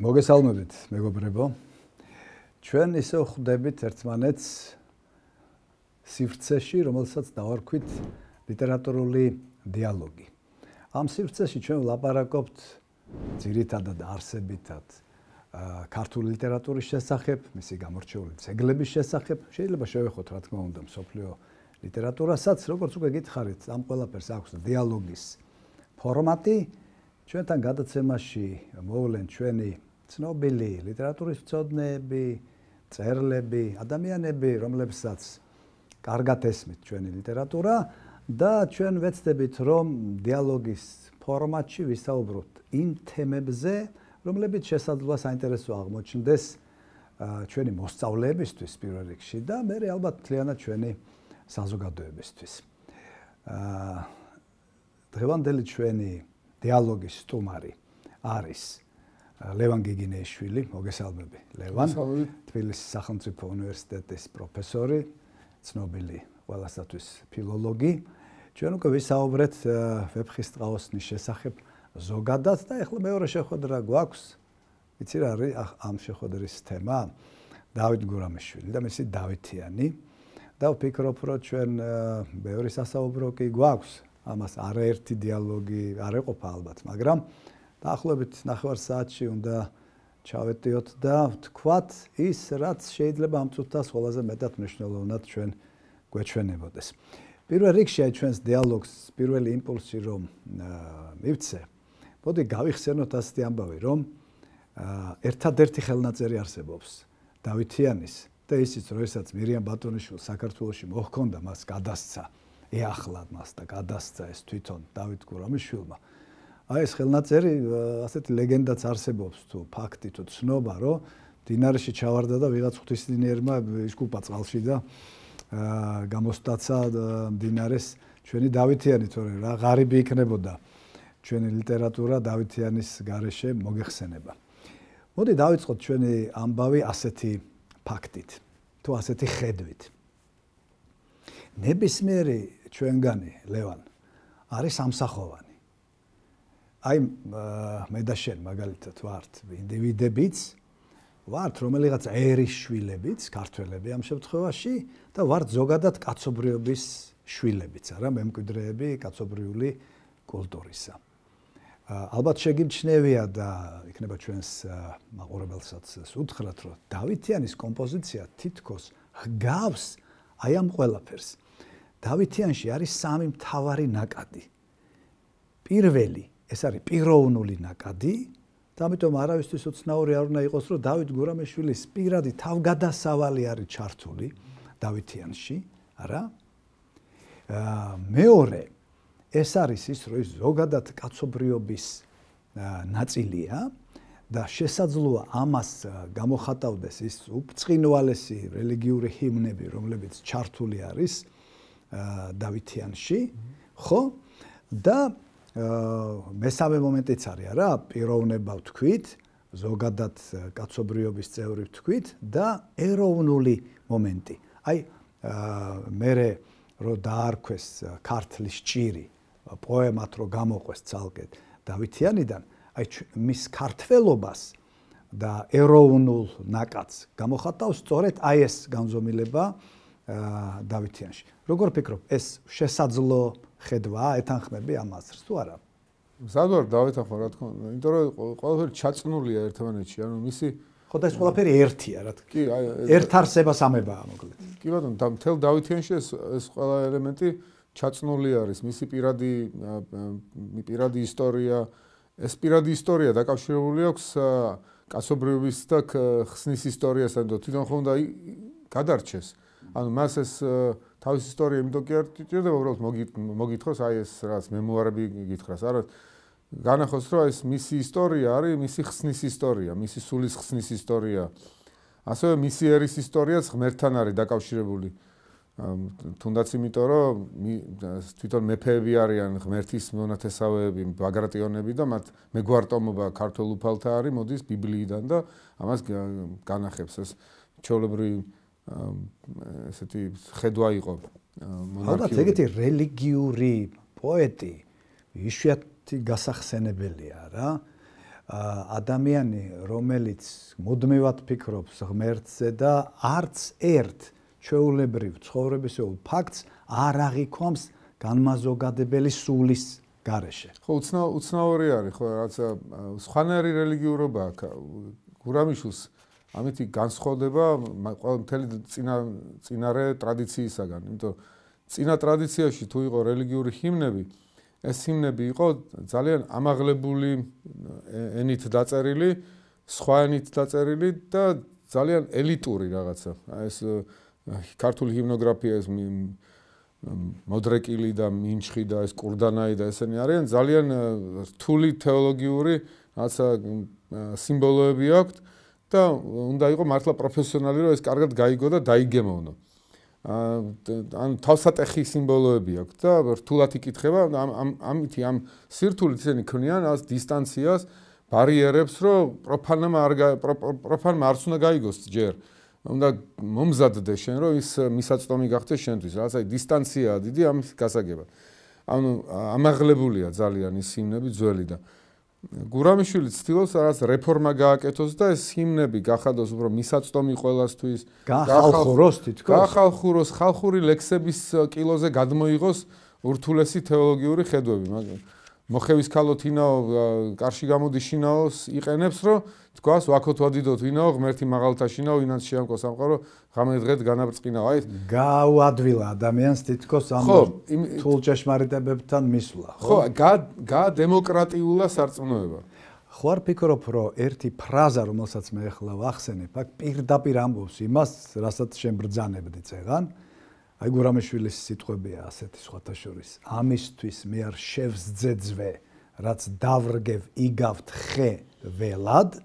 მოგესალმებით, მეგობრებო. ჩვენ ისე ხვდებით ერთმანეთს სივრცეში, რომელსაც დავარქვით ლიტერატურული დიალოგი. ამ სივრცეში ჩვენ ლაპარაკობთ ძირითადად არსებითად ქართული ლიტერატურის შესახებ, მისი გამორჩეული ძეგლების შესახებ. შეიძლება შევეხოთ, რა თქმა უნდა, მსოფლიო ლიტერატურასაც, როგორც უკვე გითხარით, ამ ყველაფერს აქვს დიალოგის ფორმატი. ჩვენთან გადაცემაში მოვლენ ჩვენი ცნობილი ლიტერატურის მწოდნეები, წერლები, ადამიანები, რომლებსაც კარგად ესმით ჩვენი ლიტერატურა და ჩვენ ვეცდებით, რომ დიალოგის ფორმატში ვისაუბროთ იმ თემებზე, რომლებიც შესაძლოა საინტერესო აღმოჩნდეს ჩვენი მოსწავლეებისთვის პირველ რიგში და მე რე ალბათ მთლიანად ჩვენი საზოგადოებისთვის. აა დღევანდელი ჩვენი დიალოგის სტუმარი არის აა ლევან გიგინეიშვილი, მოგესალმები, ლევან. თბილისის სახელმწიფო უნივერსიტეტის პროფესორი, ცნობილი ყველასათვის ფილოლოგი. ჩვენ უკვე ვისაუბრეთ ვებხისტყაოსნის შესახებ ზოგადად და ახლა მეორე შეხვედრა გვაქვს. იცი რა არის ამ შეხვედრის თემა? დავით გურამიშვილი და მისი დავითიანი. და ვფიქრობ, რომ ჩვენ მეორე სასაუბრო კი გვაქვს. ამას არაერთი დიალოგი არ ეყოფა ალბათ, მაგრამ დაახლოებით ნახევარ საათში უნდა ჩავეტიოთ და თქვათ ის რაც შეიძლება ამ წუთას ყველაზე მეტად მნიშვნელოვნად ჩვენ გვეჩვენებოდეს. პირველ რიგში აი ჩვენს დიალოგს პირველი იმპულსი რომ მივცე. მოდი გავიხსენოთ ასეთი ამბავი რომ ერთადერთი ხელნაწერი არსებობს დავითიანის და ისიც როდესაც მირიან ბატონიშვილი საქართველოსში მოხონდა მას გადასცა ეახლა მას და გადასცა ეს თვითონ დავით გურამიშვილმა. აი ეს ხელნაწერი э, ასეთი ლეგენდაც არსებობს თუ ფაქტი თუ ცნობა რომ დინარში ჩავარდა და ვიღაც ღვთისმინერმა ისკუპა წყალში და э, გამოსტაცა э, დინარეს ჩვენი დავითიანი თორე რა ღარიბი იქნებოდა ჩვენი ლიტერატურა დავითიანის გარეშე მოგეხსენება მოდი დავიწყოთ ჩვენი ამბავი ასეთი ფაქტით თუ ასეთი ხედვით ნებისმიერი ჩვენგანი ლევან არის სამსახოვანი აი მე და შენ მაგალითად ვართ ინდივიდებიც ვართ რომელიღაც ერის შვილებიც ქართველები ამ შემთხვევაში და ვართ ზოგადად კაცობრიობის შვილებიც არა მემკვიდრეები კაცობრიული კულტურისა ალბათ შეგიმჩნევია და იქნება ჩვენს მაყურებელსაც უთხრათ რომ დავითიანის კომპოზიცია თითქოს ჰგავს აი ამ ყველაფერს დავითიანში არის სამი მთავარი ნაკადი პირველი ეს არის პიროვნული ნაკადი და ამიტომ არავისთვის უცნაური არ უნდა იყოს, რომ დავით გურამეშვილის პირადი თავგადასავალი არის ჩართული დავითიანში, არა? აა მეორე ეს არის ის, რომ ის ზოგადად კაცობრიობის ნაწილია და შესაძლოა ამას გამოხატავდეს ის უფცინვალესი რელიგიური ჰიმნები, რომლებიც ჩართული არის აა დავითიანში, ხო? და მესამე მომენტიც არის არა პიროვნება ვთქვით ზოგადად კაცობრიობის წევრი ვთქვით და ეროვნული მომენტი აი მე რო დაარქვეს ქართლის ჭირი პოემათ რო გამოყვეს ცალკე დავითიანიდან აი მის ქართველობას და ეროვნულ ნაკადს გამოხატავს სწორედ აი ეს განზომილება დავითიანში როგორ ფიქრობ ეს შესაძლო ხედვა ეთანხმები ამ აზრს თუ არა? მზადوار დავითახო რა თქმა უნდა, იმიტომ რომ ყველაფერი ჩაწნულია ერთმანეთში, ანუ მისი ხო და ეს ყველაფერი ერთია რა თქმა უნდა. კი, ერთ არსებას ამებაა მოკლედ. კი ბატონო, და მთელ დავითიანში ეს ეს ყველა ელემენტი ჩაწნული არის, მისი პირადი მი პირადი ისტორია, ეს პირადი ისტორია დაკავშირებული აქვს კაცობრიობის და ხსნის ისტორიასთან და თვითონ ხომ და გადარჩეს. ანუ მას ეს э, თავის ისტორია იმდო კი არ ჭირდება უბრალოდ მოგითხოს აი ეს რაც მემუარები გითხრას არა განახოს რომ ეს მისი ისტორია არის მისი ხსნის ისტორია მისი სულის ხსნის ისტორია ასევე მისი ერის ისტორიაც ღმერთთან არის დაკავშირებული თუნდაც იმიტომ რომ თვითონ მეფეები არიან ღმერთის მონათესავეები ბაგრატიონები და მათ მეგვარტომობა ქართულ უფალთა არის მოდის ბიბლიიდან და ამას განახებს ეს ჩოლებრივი ესეთი ხედვა იყო მონარქიული. ალბათ ეგეთი რელიგიური პოეტი ისეთი გასახსენებელია რა. ადამიანი რომელიც მოდმევად ფიქრობს ღმერთზე და არც ერთ ჩვეულებრივ ცხოვრებისეულ ფაქტს არ აღიქვამს განმაზოგადებელი სულის გარეშე. ხო უცნაური არის ხო რაც სხვანაირი რელიგიურობაა. გურამიშვილს ამით განსხვავდება მთელი წინა წინარე ტრადიციისაგან, იმიტომ წინა ტრადიციაში თუ იყო რელიგიური ჰიმნები, ეს ჰიმნები იყო ძალიან ამაღლებული ენით დაწერილი, სხვა ენით დაწერილი და ძალიან ელიტური რაღაცა. ეს ქართული ჰიმნოგრაფია ეს მოდრეკილი და მინჩხი და ეს კურდანაი და ესენი არიან ძალიან რთული თეოლოგიური რაღაცა სიმბოლოები აქვს. და უნდა იყო მართლა პროფესიონალი, რომ ეს კარგად გაიგო და დაიგემოვნო. ა ან თავსატეხი სიმბოლოები აქვს და რთულად იკითხება ამ ამითი ამ სირთულით ისინი ქნიან ას დისტანციას, ბარიერებს, რომ პროფანმა არ პროფანმა არც უნდა გაიგოს ჯერ. უნდა მომზადდე შენ რომ ის მისაწვდომი გახდეს შენთვის, რაც აი დისტანციაა დიდი ამის გასაგებად. ანუ ამაღლებულია ძალიან ის სიმნები ძველი და გურამიშვილი ცდილობს რაღაც რეფორმა გააკეთოს და ეს ჰიმნები გახადოს უფრო მისაწვდომი ყოველასთვის გახალხუროს თითქოს გახალხუროს ხალხური ლექსების კილოზე გადმოიღოს ურთულესი თეოლოგიური ხედვები მაგრამ მოხევის ქალო თინაო კარში გამოდიშინაოს იყენებს რომ თქვას ვაქოთ ვადიდოთ ვინო ღმერთი მაღალთა შინა ვინანს შეამკო სამყარო ღამე დღეთ განაბრწყინა აი გაუადვილა ადამიანს თითქოს ამ თულჭეშმარიტებებთან მისვლა ხო ხო გა დემოკრატიულა სარწმუნოება ხო არ ფიქრობ რომ ერთი ფრაზა რომელსაც მე ახლა ვახსენებ აქ პირდაპირ ამბობს იმას რასაც შენ ბრძანებდი წეღან აი გურამეშვილის სიტყვებია ასეთი სხვათა შორის ამისთვის მე არ შევძძეძვე რაც დავრგევ იგავთ ხე ველად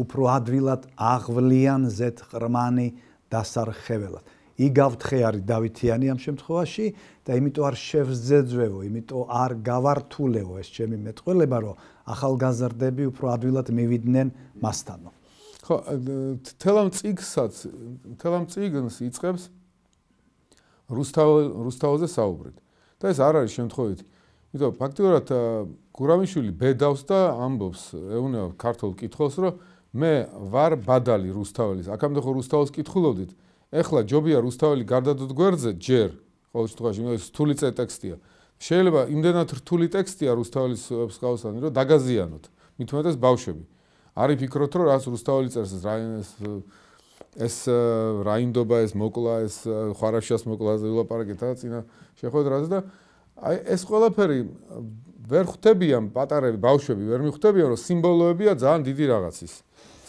უფრო ადვილად აღვლიან ზეთ ღრმანი დასარხეველად. იგავთ ხე არის დავითიანი ამ შემთხვევაში და იმიტომ არ შევზეძვევო, იმიტომ არ გავართულეო ეს ჩემი მეტყველება, რომ ახალგაზრდები უფრო ადვილად მივიდნენ მასთანო. ხო, თელამ წიგსაც, თელამ წიგნს იწებს რუსთავ რუსთავოზე საუბრით. და ეს არ არის შემთხვევით. იმიტომ ფაქტიურად გურამიშვილი ბედავს და ამბობს ეუნა ქართულ კითხოს, რომ მე ვარ ბადალი რუსთაველის. აქამდე ხო რუსთაველს კითხულობდით? ეხლა ჯობია რუსთაველი გარდადოთ გვერდზე ჯერ ყოველ შემთხვევაში ეს რთული ტექსტია. შეიძლება იმდენად რთული ტექსტია რუსთაველის ფსკაოსანი, რომ დაგაზიანოთ. მithmetas ბავშვები. არი ფიქრობთ რომ რას რუსთაველი წერს ეს ეს რაინდობა ეს მოკლა ეს ხვარაშას მოკლაზე ვილაპარაკეთ და წინა შეხოდრაზე და აი ეს ყველაფერი ვერ ხვდებიან პატარები ბავშვები ვერ მიხვდებიან რომ სიმბოლოებია ძალიან დიდი რაღაცის.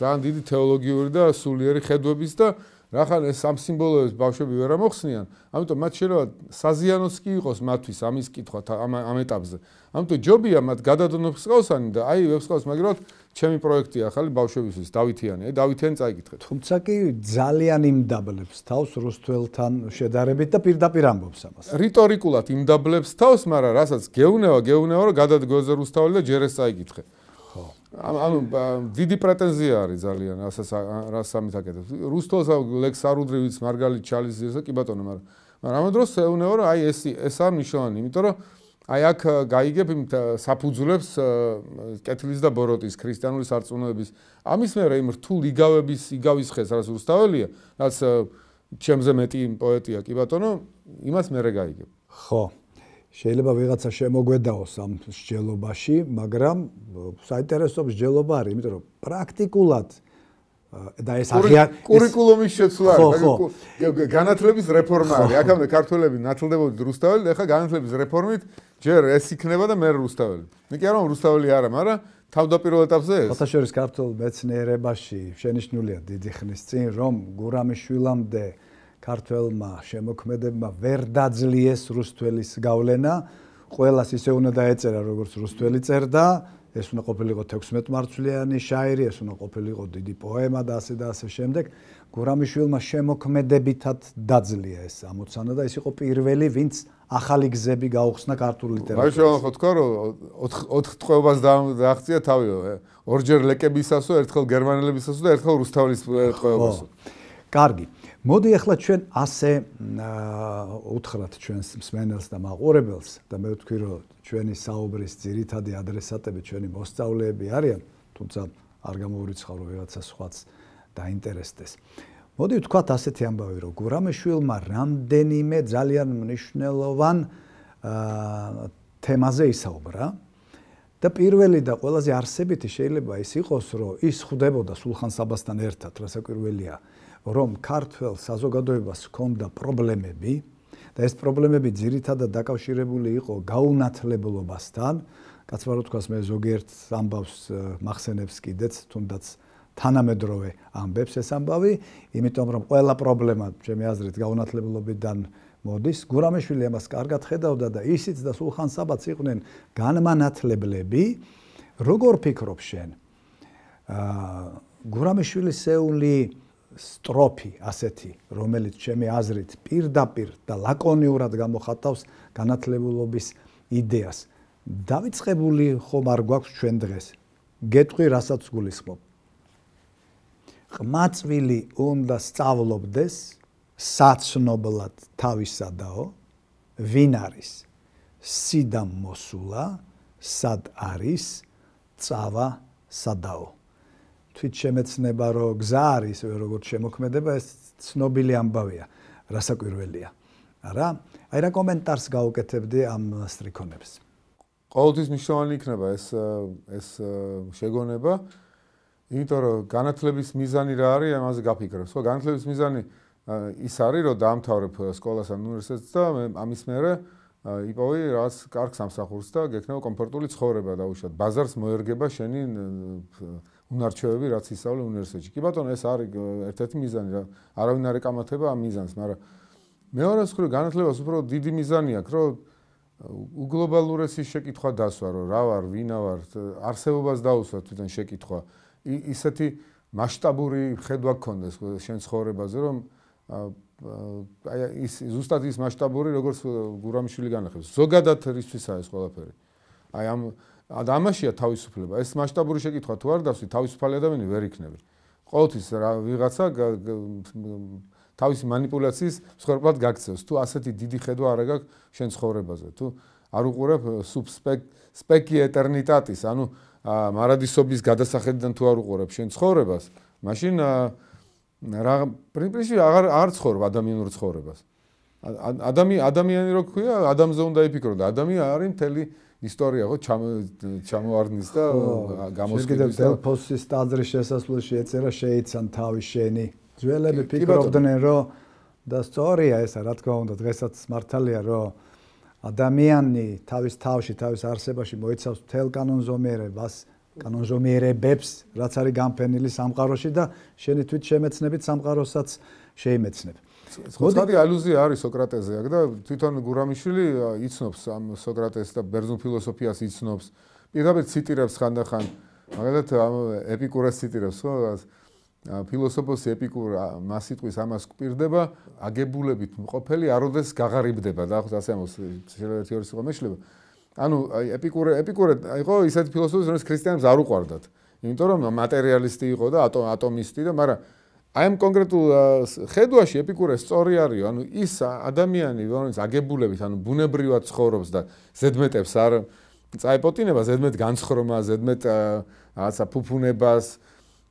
ძალიან დიდი თეოლოგიური და სულიერი ხედვების და რახან ეს სამ სიმბოლოებს ბავშვები ვერ ამოხსნიან, ამიტომ მათ შეიძლება საზიანოც კი იყოს მათთვის ამის კითხვა ამ ამ ეტაპზე. ამიტომ ჯობია მათ გადადონოს ფსკავსანი და აი ვებსკავს მაგრამ ჩემი პროექტია ახალი ბავშვებისთვის დავითიანი, აი დავითიანი წაიკითხე. თუმცა კი ძალიან იმდაბლებს თავს რუსთველთან შედარებით და პირდაპირ ამბობს ამას. რიტორიკულად იმდაბლებს თავს, მაგრამ რასაც გეუნევა, გეუნევა რომ გადადგოზე რუსთველი და ჯერეს წაიკითხე. ანუ დიდი პრეტენზია არის ძალიან ასე რას სამით აკეთებს. რუსთოს ლექს არუდრივიც მარგალიტ ჩალიზიესა კი ბატონო, მაგრამ მაგრამ ამ დროს ეუნეო რომ აი ეს ეს არ მნიშვნელოვანი, იმიტომ რომ აი აქ გაიგებ იმ საფუძვლებს კეთილის და ბოროტის ქრისტიანული სარწმუნოების. ამის მერე იმ რთულ იგავების იგავის ხეს რას რუსთაველია, რაც ჩემზე მეტი პოეტია კი ბატონო, იმას მერე გაიგებ. ხო, შეიძლება ვიღაცა შემოგვედაოს ამ შეძლებაში, მაგრამ საინტერესო შეძლება არის, იმიტომ რომ პრაქტიკულად და ეს აღიარ კურიკულუმის შეცვლა არის, განათლების რეფორმა არის. აქამდე ქართველები ნათლდებოდნენ რუსთაველი, ახლა განათლების რეფორმით ჯერ ეს იქნება და მე რუსთაველი. მე კი არა, რუსთაველი არა, მაგრამ თავდაპირველ ეტაპზე ეს. ფოთაშორის ქართულ მეცნიერებაში შენიშნულია დიდი ხნის წინ, რომ გურამიშვილამდე ქართველმა შემოქმედებმა ვერ დაძლიეს რუსთველის გავლენა. ყოველას ისე უნდა დაეწერა, როგორც რუსთველი წერდა. ეს უნდა ყოფილიყო 16 მარცვლიანი შაირი, ეს უნდა ყოფილიყო დიდი პოემა და ასე და ასე შემდეგ. გურამიშვილმა შემოქმედებითად დაძლია ეს ამოცანა და ის იყო პირველი, ვინც ახალი გზები გაუხსნა ქართული ლიტერატურის. აი შევახოთ თქო, რომ 4 ოთხ ტყვეობას დააღწია თავიო, ორჯერ ლეკებისასო, ერთხელ გერმანელებისასო და ერთხელ რუსთავის ტყვეობასო. ხო. კარგი. მოდი ახლა ჩვენ ასე უთხრათ ჩვენს მსმენელს და მაყურებელს და მე ვთქვი რომ ჩვენი საუბრის ძირითადი ადრესატები ჩვენი მოსწავლეები არიან თუმცა არ გამოვურიცხავ რომ ვიღაცა სხვაც დაინტერესდეს მოდი ვთქვათ ასეთი ამბავი რომ გურამიშვილმა რამდენიმე ძალიან მნიშვნელოვან თემაზე ისაუბრა და პირველი და ყველაზე არსებითი შეიძლება ის იყოს რომ ის ხვდებოდა სულხან საბასთან ერთად რასაკვირველია რომ ქართველ საზოგადოებას ჰქონდა პრობლემები და ეს პრობლემები ძირითადად დაკავშირებული იყო გაუნათლებლობასთან. კაცმარო თქვას მე ზოგიერთ ამბავს მახსენებს კიდეც, თუნდაც თანამედროვე ამბებს ეს ამბავი, იმიტომ რომ ყველა პრობლემა ჩემი აზრით გაუნათლებლობიდან მოდის. გურამეშვილი ამას კარგად ხედავდა და ისიც და სულხან საბაც იყვნენ განმანათლებლები. როგორ ფიქრობ შენ? აა გურამეშვილი სეული აა სტროფი ასეთი, რომელიც ჩემი აზრით პირდაპირ და ლაკონიურად გამოხატავს განათლებულობის იდეას. დავიწყებული ხომ არ გვაქვს ჩვენ დღეს. გეტყვი, რასაც გulisხმობ. ყმაწვილი უნდა სწავლობდეს საცნობლად თავისადაო, ვინ არის? სიდამ მოსულა, სად არის? წავა სადაო. თვითშემეცნება რო გზა არის როგორც შემოქმედება ეს ცნობილი ამბავია რასაკვირველია არა აი რა კომენტარს გაუკეთებდი ამ სტრიქონებს ყოველთვის მნიშვნელოვანი იქნება ეს ეს შეგონება იმიტომ რომ განათლების მიზანი რა არის ამაზე გაფიქრებს ხო განათლების მიზანი ის არის რომ დაამთავრებ э, სკოლას ან უნივერსიტეტს და ამის მერე იპოვე რაც კარგ სამსახურს და გეკნევა კომფორტული ცხოვრება და უშოთ ბაზარს მოერგება შენი უნარჩვევები რაც ისწავლე უნივერსიტეტში. კი ბატონო, ეს არის ერთ-ერთი მიზანი რა. არავინ არ ეკამათება ამ მიზანს, მაგრამ მეორეს ხრი განათლებას უფრო დიდი მიზანი აქვს, რომ უგლობალურესი შეკითხვა დასვა, რომ რა ვარ, ვინა ვარ, არსებობას დაუსვა თვითონ შეკითხვა. ისეთი მასშტაბური ხედვა გქონდეს შენ ცხოვრებაზე, რომ აი ის ზუსტად ის მასშტაბური, როგორც გურამიშვილი განახლებს. ზოგადად რისთვისაა ეს ყველაფერი? აი ამ ადამიანია თავისუფლება ეს მასშტაბური შეკითხვა თუ არ დასვი თავისუფალი ადამიანი ვერ იქნები ყოველთვის ვიღაცა თავისი манипуляციის მსხვერპლად გაქცევს თუ ასეთი დიდი ხედვა არ აქვს შენ ცხოვრებაზე თუ არ უყურებ э, სუბსპეკ სპეკი ეტერნიტატის ანუ მარადისობის გადასახედიდან თუ არ უყურებ შენ ცხოვრებას მაშინ რა პრინციპში აღარ არ ცხოვრობ ადამიანურ ცხოვრებას ადამი ადამიანი როგქვია ადამიანზე უნდა იფიქრო და ადამი არის მთელი ისტორია ხო ჩამოარნის და გამოსკიდებს და ფოსის სტაძრის შესასვლელში ეცერა შეიძლება თავი შენი ძველები ფიქრობდნენ რომ და სწორია ეს რა თქმა უნდა დღესაც მართალია რომ ადამიანი თავის თავში თავის არსებაში მოიცავს მთელ კანონზომიერებას კანონზომიერებებს რაც არის გამფენილი სამყაროში და შენი თვით შემეცნებით სამყაროსაც შეიმეცნებ. მოდი ალუზია არის სოკრატეზე აქ და თვითონ გურამიშვილი იცნობს ამ სოკრატეს და ბერძნულ ფილოსოფიას იცნობს პირდაპირ ციტირებს ხანდახან მაგალითად ამ ეპიკურას ციტირებს ხო ფილოსოფოსი ეპიკურ მას სიტყვის ამას კვირდება აგებულებით მყოფელი არodes გაღარიბდება და ახლა ასე ამოს შეიძლება ორი სიტყვა მეშლება ანუ აი ეპიკურე ეპიკურე იყო ისეთი ფილოსოფოსი რომელიც ქრისტიანებს არ უყვარდათ იმიტომ რომ მატერიალისტი იყო და ატომისტი და მაგრამ აი ამ კონკრეტულ ხედვაში ეპიკურე სწორი არისო, ანუ ის ადამიანი, რომელიც აგებულებით, ანუ ბუნებრივად ცხოვრობს და ზედმეტებს არ წაიპოტინება, ზედმეტ განცხრომა, ზედმეტ რაღაცა ფუფუნებას,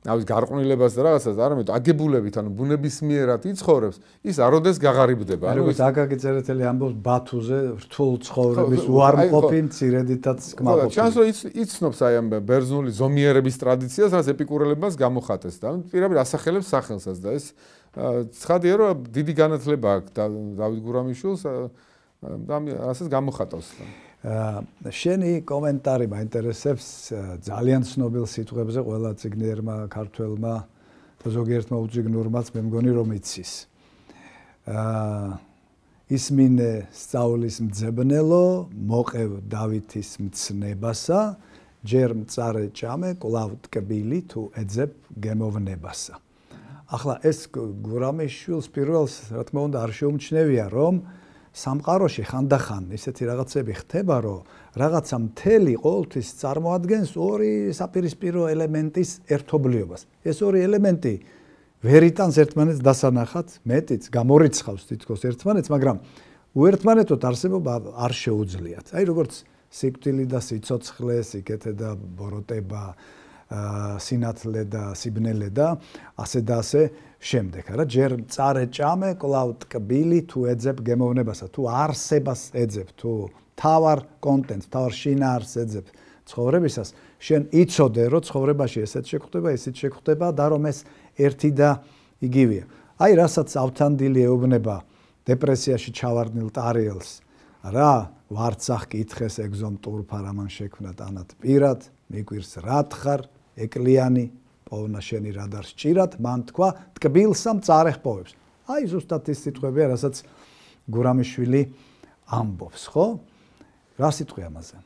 ავის გარყვნილებას და რაღაცას არ ამეთო აგებულებით ანუ ბუნების მიერად იცხოვრებს ის აროდეს გაღარიბდება ანუ როგორც აგაკი წერეთელი ამბობს ბათუზე რთულ ცხოვრების უარმყოფი მცირედითაც კმაყოფილება ხო ჩანს რომ იცნობს აი ამ ბერძნული ზომიერების ტრადიციას რაც ეპიკურელებას გამოხატეს და პირამი რასახელებს სახელსაც და ეს ცხადია რომ დიდი განათლება აქვს დავით გურამიშვილს და ამასაც გამოხატავს და შენი კომენტარი მაინტერესებს ძალიან ცნობილ სიტყვებზე ყველა ციგნერმა ქართველმა და ზოგიერთმა უციგნურმაც მე მგონი რომ იცის. აა ისმინე სწავლის მძებნელო მოყევ დავითის მცნებასა ჯერ მწარე ჭამე კლავ ტკბილი თუ ეძებ გემოვნებასა. ახლა ეს გურამეშვილს პირველს რა თქმა უნდა არ შეუმჩნევია რომ აა სამყაროში ხანდახან ესეთი რაღაცები ხდება, რომ რაღაცა მთელი ყოველთვის წარმოადგენს ორი საპირისპირო ელემენტის ერთობლიობას. ეს ორი ელემენტი ვერიტანს ერთმანეთს დასანახად, მეტიც გამორიცხავს თითქოს ერთმანეთს, მაგრამ უერთმანეთოდ არსებობა არ შეუძლიათ. აი როგორც სიკვდილი და სიцоცხლე, სიკეთე და ბოროტება, სინათლე და სიბნელე და ასე და ასე შემდეგ არა ჯერ წარე ჭამე კლავ ტკბილი თუ ეძებ გემოვნებასა თუ არსებას ეძებ თუ თავარ კონტენტს თავარ შინაარს ეძებ ცხოვრებისას შენ იცოდე რომ ცხოვრებაში ესეც შეგხვდება ესეც შეგხვდება და რომ ეს ერთი და იგივეა აი რასაც ავთანდილი ეუბნება დეპრესიაში ჩავარდნილ ტარიელს რა ვარცახ კითხეს ეგზონტურფა რამან შექმნა თანად პირად მიკვირს რა თხარ ეკლიანი პოვნა შენი რადარ სჭირათ, მან თქვა, ტკბილსა მწარე ხპოვებს. აი ზუსტად ეს სიტყვებია, რასაც გურამიშვილი ამბობს, ხო? რა სიტყვა ამაზე?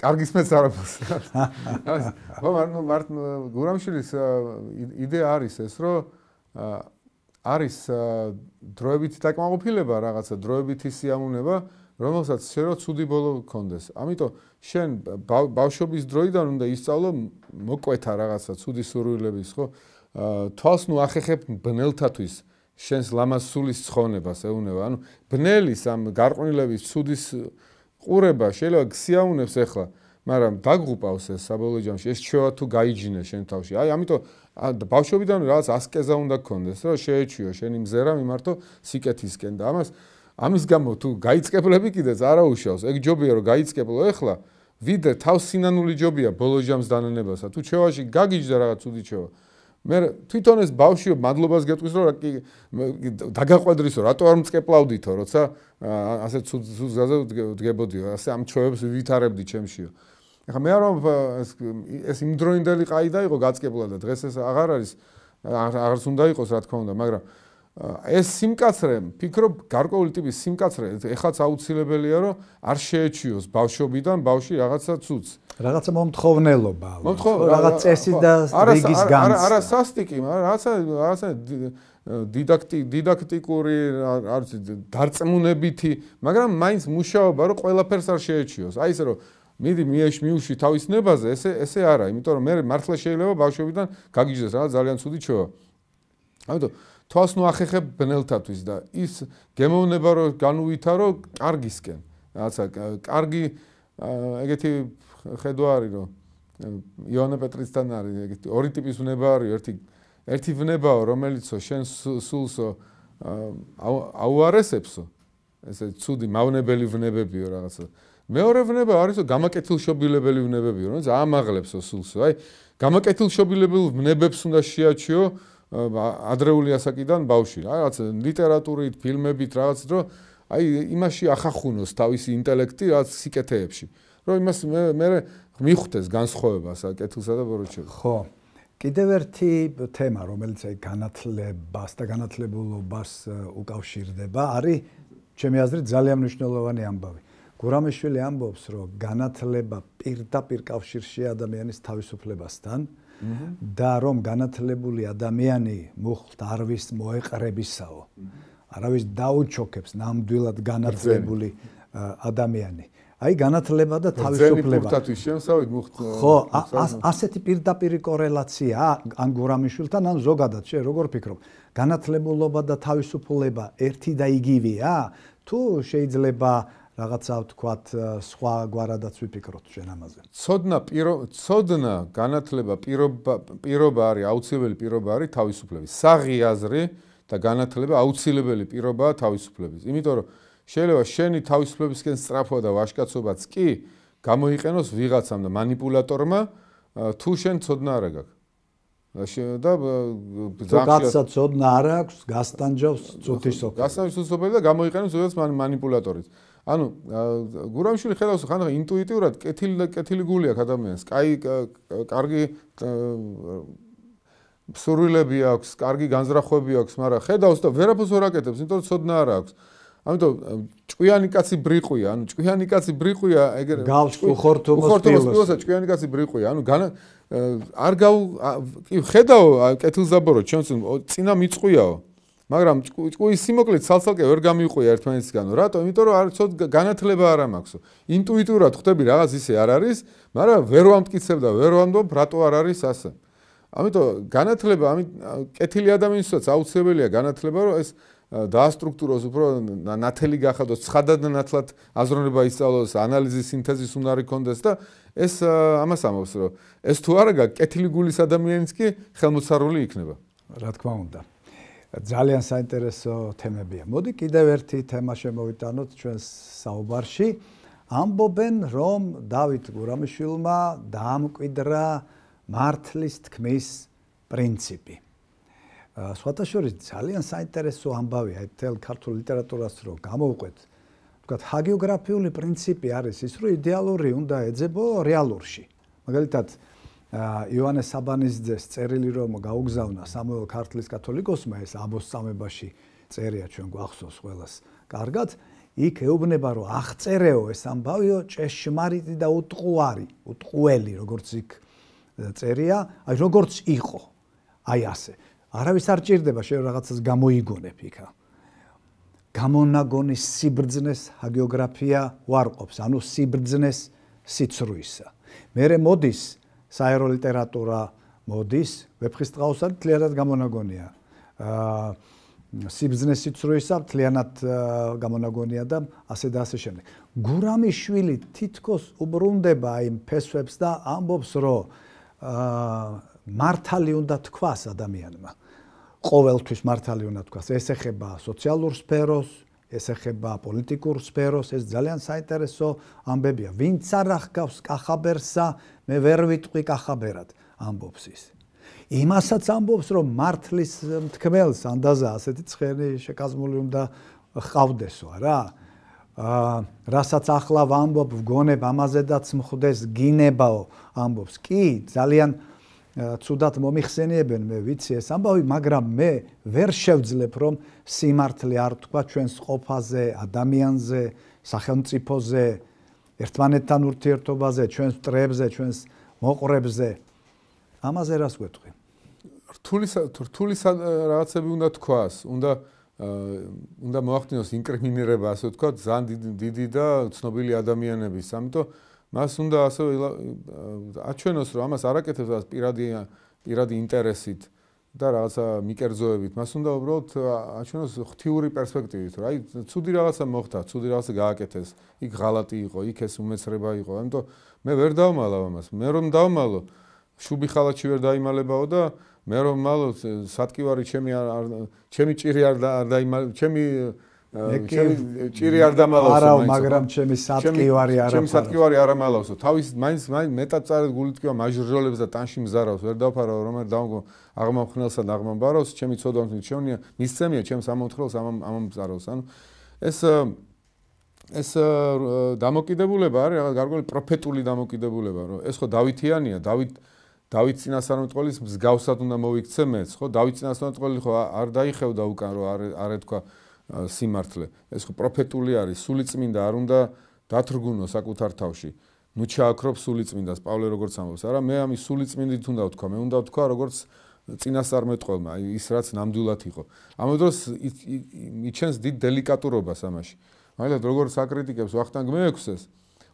კარგი სმეც არაფერს. ხო, მართ მართ გურამიშვილის იდეა არის ეს, რომ არის დროებითი დაკმაყოფილება რაღაცა დროებითი სიამუნება რომელსაც შეიძლება ცუდი ბოლო გქონდეს. ამიტომ შენ ბავშვობის დროიდან უნდა ისწავლო მოკვეთა რაღაცა ცუდი სურვილების, ხო? თვალს ნუ ახეხებ ბნელთათვის შენს ლამაზ სულის ცხონებას ეუნება. ანუ ბნელის ამ გარყვნილების ცუდის ყურება შეიძლება გსიაუნებს ახლა, მაგრამ დაგღუპავს ეს საბოლოო ჯამში. ეს შევა თუ გაიჯინე შენ თავში. აი, ამიტომ ბავშვობიდან რაღაც ასკეზა უნდა გქონდეს, რომ შეეჩიო შენი მზერა მიმართო სიკეთისკენ და ამას ამის გამო თუ გაიწკებლები კიდეც არაუშავს, ეგ ჯობია რომ გაიწკებლო ახლა, ვიდრე თავს სინანული ჯობია ბოლო ჯამს დანანებასა. თუ ჩევაში გაგიჯდა რაღაც უდი ჩევა. მე თვითონ ეს ბავშვიო მადლობას გეტყვის რომ კი დაგაყვედრისო რატო არ მწკეპლავდითო როცა ასე ცუც გაზე დგებოდიო ასე ამ ჩოვებს ვითარებდი ჩემშიო ახლა მე არ ეს ეს იმდროინდელი ყაი დაიღო გაწკეპლა და დღეს ეს აღარ არის აღარც უნდა იყოს რა თქმა უნდა მაგრამ ეს სიმკაცრე, ფიქრობ, გარკვეული ტიპის სიმკაცრე, ეხაც აუცილებელია, რომ არ შეეჩიოს ბავშვობიდან ბავში რაღაცა ცუც. რაღაცა მომთხოვნელობა. მომთხოვნელობა, რაღაც წესი და რიგის განს. არა, არა, სასტიკი, რაღაცა რაღაცა დიდაქტი დიდაქტიკური არც დარწმუნებითი, მაგრამ მაინც მუშაობა, რომ ყველაფერს არ შეეჩიოს. აი ესე რომ მიდი მიეშ მიუში თავის ნებაზე, ესე ესე არა, იმიტომ რომ მე მართლა შეიძლება ბავშვობიდან გაგიჟდეს რა ძალიან ცუდი ჩვევა. ამიტომ თვალს ნუ ახეხებ ბნელთათვის და ის გემოვნება რომ განუვითარო კარგისკენ რაცა კარგი ეგეთი ხედვა არის რომ იონე პეტრისთან არის ეგეთი ორი ტიპის ვნება არის ერთი ერთი ვნებაო რომელიცო შენ სულსო აუარესებსო ესე ცუდი მავნებელი ვნებებიო რაღაცა მეორე ვნება არისო გამაკეთილშობილებელი ვნებებიო რომელიც ამაღლებსო სულსო აი გამაკეთილშობილებელ ვნებებს უნდა შეაჩიო ადრეული ასაკიდან ბავში რაღაც ლიტერატურით, ფილმებით რაღაც დრო აი იმაში ახახუნოს თავისი ინტელექტი რაღაც სიკეთეებში რომ იმას მე მე მიხვდეს განსხვავებას კეთილსა და ბოროტში ხო კიდევ ერთი თემა რომელიც აი განათლებას და განათლებულობას უკავშირდება არის ჩემი აზრით ძალიან მნიშვნელოვანი ამბავი გურამიშვილი ამბობს რომ განათლება პირდაპირ კავშირშია ადამიანის თავისუფლებასთან და რომ განათლებული ადამიანი მუხთ არვის მოეყრებისაო. არავის დაუჩოქებს ნამდვილად განათლებული ადამიანი. აი განათლება და თავისუფლება. ზენი ფუტათი შენსავით მუხთ. ხო, ასეთი პირდაპირი კორელაცია ან გურამიშვილთან ან ზოგადად შე როგორ ფიქრობ? განათლებულობა და თავისუფლება ერთი და იგივეა? თუ შეიძლება აა რაღაცა თქვა სხვა გვარადაც ვიფიქროთ შენ ამაზე. ცოდნა პირო ცოდნა განათლება პირობა პირობა არის აუცილებელი პირობა არის თავისუფლების. საღი აზრი და განათლება აუცილებელი პირობაა თავისუფლების. იმიტომ რომ შეიძლება შენი თავისუფლებისკენ სწრაფვა და ვაშკაცობაც კი გამოიყენოს ვიღაცამ და манипуляტორმა თუ შენ ცოდნა არ აქვს. და შეიძლება ბძახს ცოდნა არ აქვს, გასტანჯავს ცუთის სოფელს. გასტანჯავს სოფელს და გამოიყენოს ვიღაც манипуляტორის. ანუ გურამშვილი ხედავს ხან ინტუიტიურად კეთილი კეთილი გული აქვს ადამიანს. კაი კარგი სურვილები აქვს, კარგი განზრახვები აქვს, მაგრამ ხედავს და ვერაფერს ვერ აკეთებს, იმიტომ რომ ცოდნა არ აქვს. ამიტომ ჭკვიანი კაცი ბრიყვია, ანუ ჭკვიანი კაცი ბრიყვია, ეგრე გავს ხორთუმოს სტილს. ჭკვიანი კაცი ბრიყვია, ანუ არ გავ კი ხედავ კეთილზაბოროთ, ჩვენც წინა მიწყვიაო. მაგრამ ის სიმოკლედ სალსალკე ვერ გამიყვია ერთმანეთისგან რატო? იმიტომ რომ არ ცოტ განათლება არ მაქვს. ინტუიტურად ხვდები რაღაც ისე არ არის, მაგრამ ვერ ვამტკიცებ და ვერ ვამბობ რატო არ არის ასე. ამიტომ განათლება ამ კეთილი ადამიანისაც აუცილებელია განათლება, რომ ეს დაასტრუქტუროს უფრო ნათელი გახადოს, ცხადად ნათლად აზროვნება ისწავლოს, ანალიზი, სინთეზი უნარი კონდეს და ეს ამას ამბობს, რომ ეს თუ არა გაკეთილი გულის ადამიანიც კი ხელმოწარული იქნება. რა თქმა უნდა. ძალიან საინტერესო თემებია. მოდი კიდევ ერთი თემა შემოვიტანოთ ჩვენს საუბარში. ამბობენ, რომ დავით გურამიშვილმა დაამკვიდრა მართლის თქმის პრინციპი. სხვათა შორის ძალიან საინტერესო ამბავია თელ ქართულ ლიტერატურას რო გამოვყვეთ. ვთქვათ, ჰაგიოგრაფიული პრინციპი არის ის, რომ იდეალური უნდა ეძებო რეალურში. მაგალითად, იოანე საბანისძეს წერილი რომ გაუგზავნა სამუელ ქართლის კათოლიკოსმა ეს აბოსწამებაში წერია ჩვენ გვახსოვს ყველას კარგად იქ ეუბნება რომ აღწერეო ეს ამბავიო ჭეშმარიტი და უტყუარი უტყველი როგორც იქ წერია აი როგორც იყო აი ასე არავის არ ჭირდება შენ რაღაცას გამოიგონებ იქა გამონაგონის სიბრძნეს ჰაგიოგრაფია უარყოფს ანუ სიბრძნეს სიცრუისა მერე მოდის საერო ლიტერატურა მოდის ვეფხისტყაოსად თლიანად გამონაგონია. აა სიბზნესიც როისა თლიანად გამონაგონია და ასე და ასე შემდეგ. გურამიშვილი თითქოს უბრუნდება იმ ფესვებს და ამბობს, რომ აა მართალი უნდა თქვას ადამიანმა. ყოველთვის მართალი უნდა თქვას. ეს ეხება სოციალურ სფეროს, ეს ეხება პოლიტიკურ სფეროს, ეს ძალიან საინტერესო ამბებია. ვინც არ ახგავს კახაბერსა, მე ვერ ვიტყვი კახაბერად ამბობს ის იმასაც ამბობს რომ მართლის მთქმელს ანდაზა ასეთი ცხენი შეკაზმული უნდა ყავდესო რა ა რასაც ახლა ვამბობ გონებ ამაზედაც მხდეს გინებაო ამბობს კი ძალიან ცუდად მომიხსენიებენ მე ვიცი ეს ამბავი მაგრამ მე ვერ შევძლებ რომ სიმართლე არ თქვა ჩვენს ყოფაზე ადამიანზე სახელმწიფოზე ერთმანეთთან ურთიერთობაზე, ჩვენ სტრებზე, ჩვენს მოყრებზე. ამაზე რას გვეთქვი? რთული რთული რაღაცები უნდა თქვას, უნდა უნდა მოახდინოს ინკრიმინირება, ასე თქვა, ძალიან დიდი დიდი და ცნობილი ადამიანების, ამიტომ მას უნდა ასე აჩვენოს, რომ ამას არაკეთებს ას პირადი პირადი ინტერესით. აა და რაღაცა მიკერძოებით, მას უნდა უბრალოდ აჩვენოს ღთიური პერსპექტივით, რა, აი, ცუდი რაღაცა მოხდა, ცუდი რაღაცა გააკეთეს, იქ ღალატი იყო, იქ ეს უმეცრება იყო, ამიტომ მე ვერ დავმალავ ამას. მე რომ დავმალო, შუბი ხალაჩი ვერ დაიმალებაო და მე რომ მალო სატკივარი ჩემი არ ჩემი ჭირი არ დაიმალო, ჩემი მე ჭირი არ დამალავს არა მაგრამ ჩემი სატკივარი არა ჩემი სატკივარი არ ამალავსო თავის მაინც მეტად წარეთ გულიტკივა მაჟრჟოლებს და ტანში მზარავს ვერ დაფარავ რომ არ დავგო აღმამხნელსა და აღმამბაროს ჩემი ცოდვა მიჩვენია მისცემია ჩემს ამოთხრელს ამ ამამზარავს ანუ ეს ეს დამოკიდებულება არის რაღაც გარკვეული პროფეტული დამოკიდებულება რომ ეს ხო დავითიანია დავით დავით წინასწარმეტყველის მსგავსად უნდა მოიქცე მეც ხო დავით წინასწარმეტყველი ხო არ დაიხევდა უკან რომ არ არ ეთქვა სიმართლე. ეს ხო პროფეტული არის, სული წმინდა არ უნდა დათრგუნო საკუთარ თავში. ნუ ჩააქროს სული წმინდას პავლე როგორც ამბობს, არა მე ამის სული წმინდით უნდა ვთქვა, მე უნდა ვთქვა როგორც წინასწარმეტყველმა, ის რაც ნამდვილად იყო. ამავდროს მიჩენს დიდ დელიკატურობას ამაში. მაგალითად, როგორც აკრიტიკებს ვახტანგ მეექვსეს,